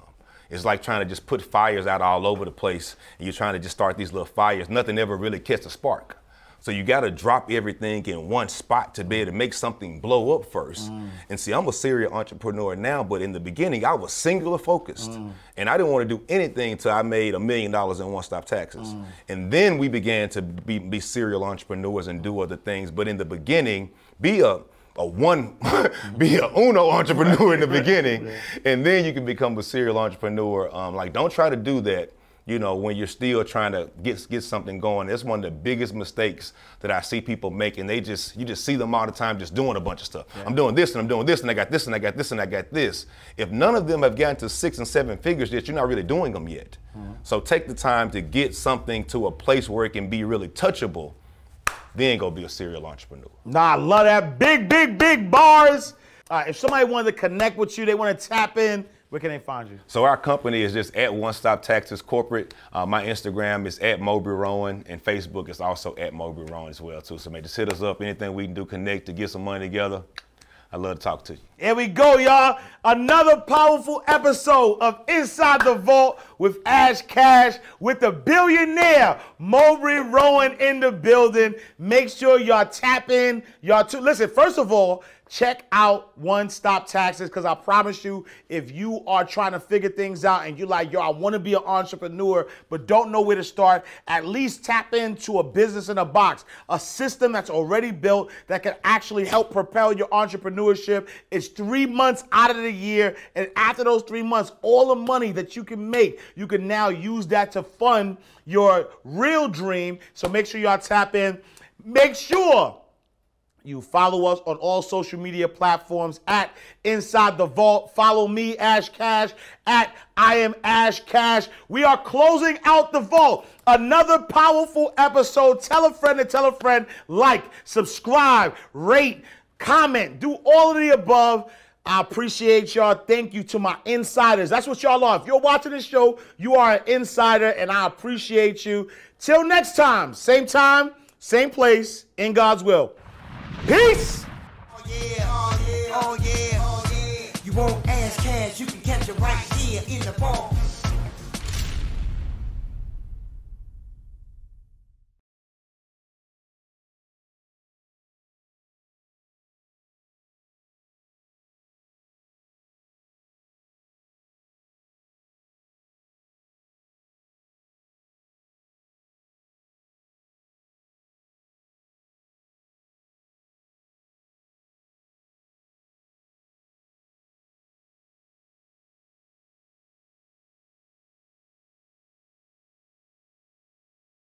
It's like trying to just put fires out all over the place, and you're trying to just start these little fires. Nothing ever really catches a spark. So you got to drop everything in one spot to be able to make something blow up first. Mm. And see, I'm a serial entrepreneur now, but in the beginning, I was singular focused. Mm. And I didn't want to do anything until I made a million dollars in one stop taxes. Mm. And then we began to be, be, serial entrepreneurs and do other things. But in the beginning, be a a one (laughs) be a uno entrepreneur right, in the (laughs) right, beginning right. and then you can become a serial entrepreneur um, like don't try to do that you know, when you're still trying to get get something going. That's one of the biggest mistakes that I see people make, and they just you just see them all the time just doing a bunch of stuff. Yeah. I'm doing this and I'm doing this and I got this and I got this and I got this. If none of them have gotten to six and seven figures yet, you're not really doing them yet. Mm-hmm. So take the time to get something to a place where it can be really touchable. Then go be a serial entrepreneur. Nah, I love that. Big, big, big bars. if somebody wanted to connect with you, they want to tap in where can they find you? So our company is just at One Stop Taxes Corporate. Uh, my Instagram is at Moby Rowan, and Facebook is also at Moby Rowan as well too. So man, just hit us up. Anything we can do, connect to get some money together. I love to talk to you. Here we go, y'all. Another powerful episode of Inside the Vault with Ash Cash with the billionaire Mowbray Rowan in the building. Make sure y'all tap in. Y'all too. Listen, first of all, check out One Stop Taxes because I promise you, if you are trying to figure things out and you're like, yo, I want to be an entrepreneur but don't know where to start, at least tap into a business in a box, a system that's already built that can actually help propel your entrepreneurship. It's three months out of the year. And after those three months, all the money that you can make, you can now use that to fund your real dream. So make sure y'all tap in. Make sure you follow us on all social media platforms at Inside the Vault. Follow me, Ash Cash, at I am Ash Cash. We are closing out the vault. Another powerful episode. Tell a friend to tell a friend. Like, subscribe, rate, comment, do all of the above. I appreciate y'all. Thank you to my insiders. That's what y'all are. If you're watching this show, you are an insider, and I appreciate you. Till next time, same time, same place, in God's will. Peace. Oh yeah, oh yeah, oh yeah, oh yeah. You won't ask cash, you can catch it right here in the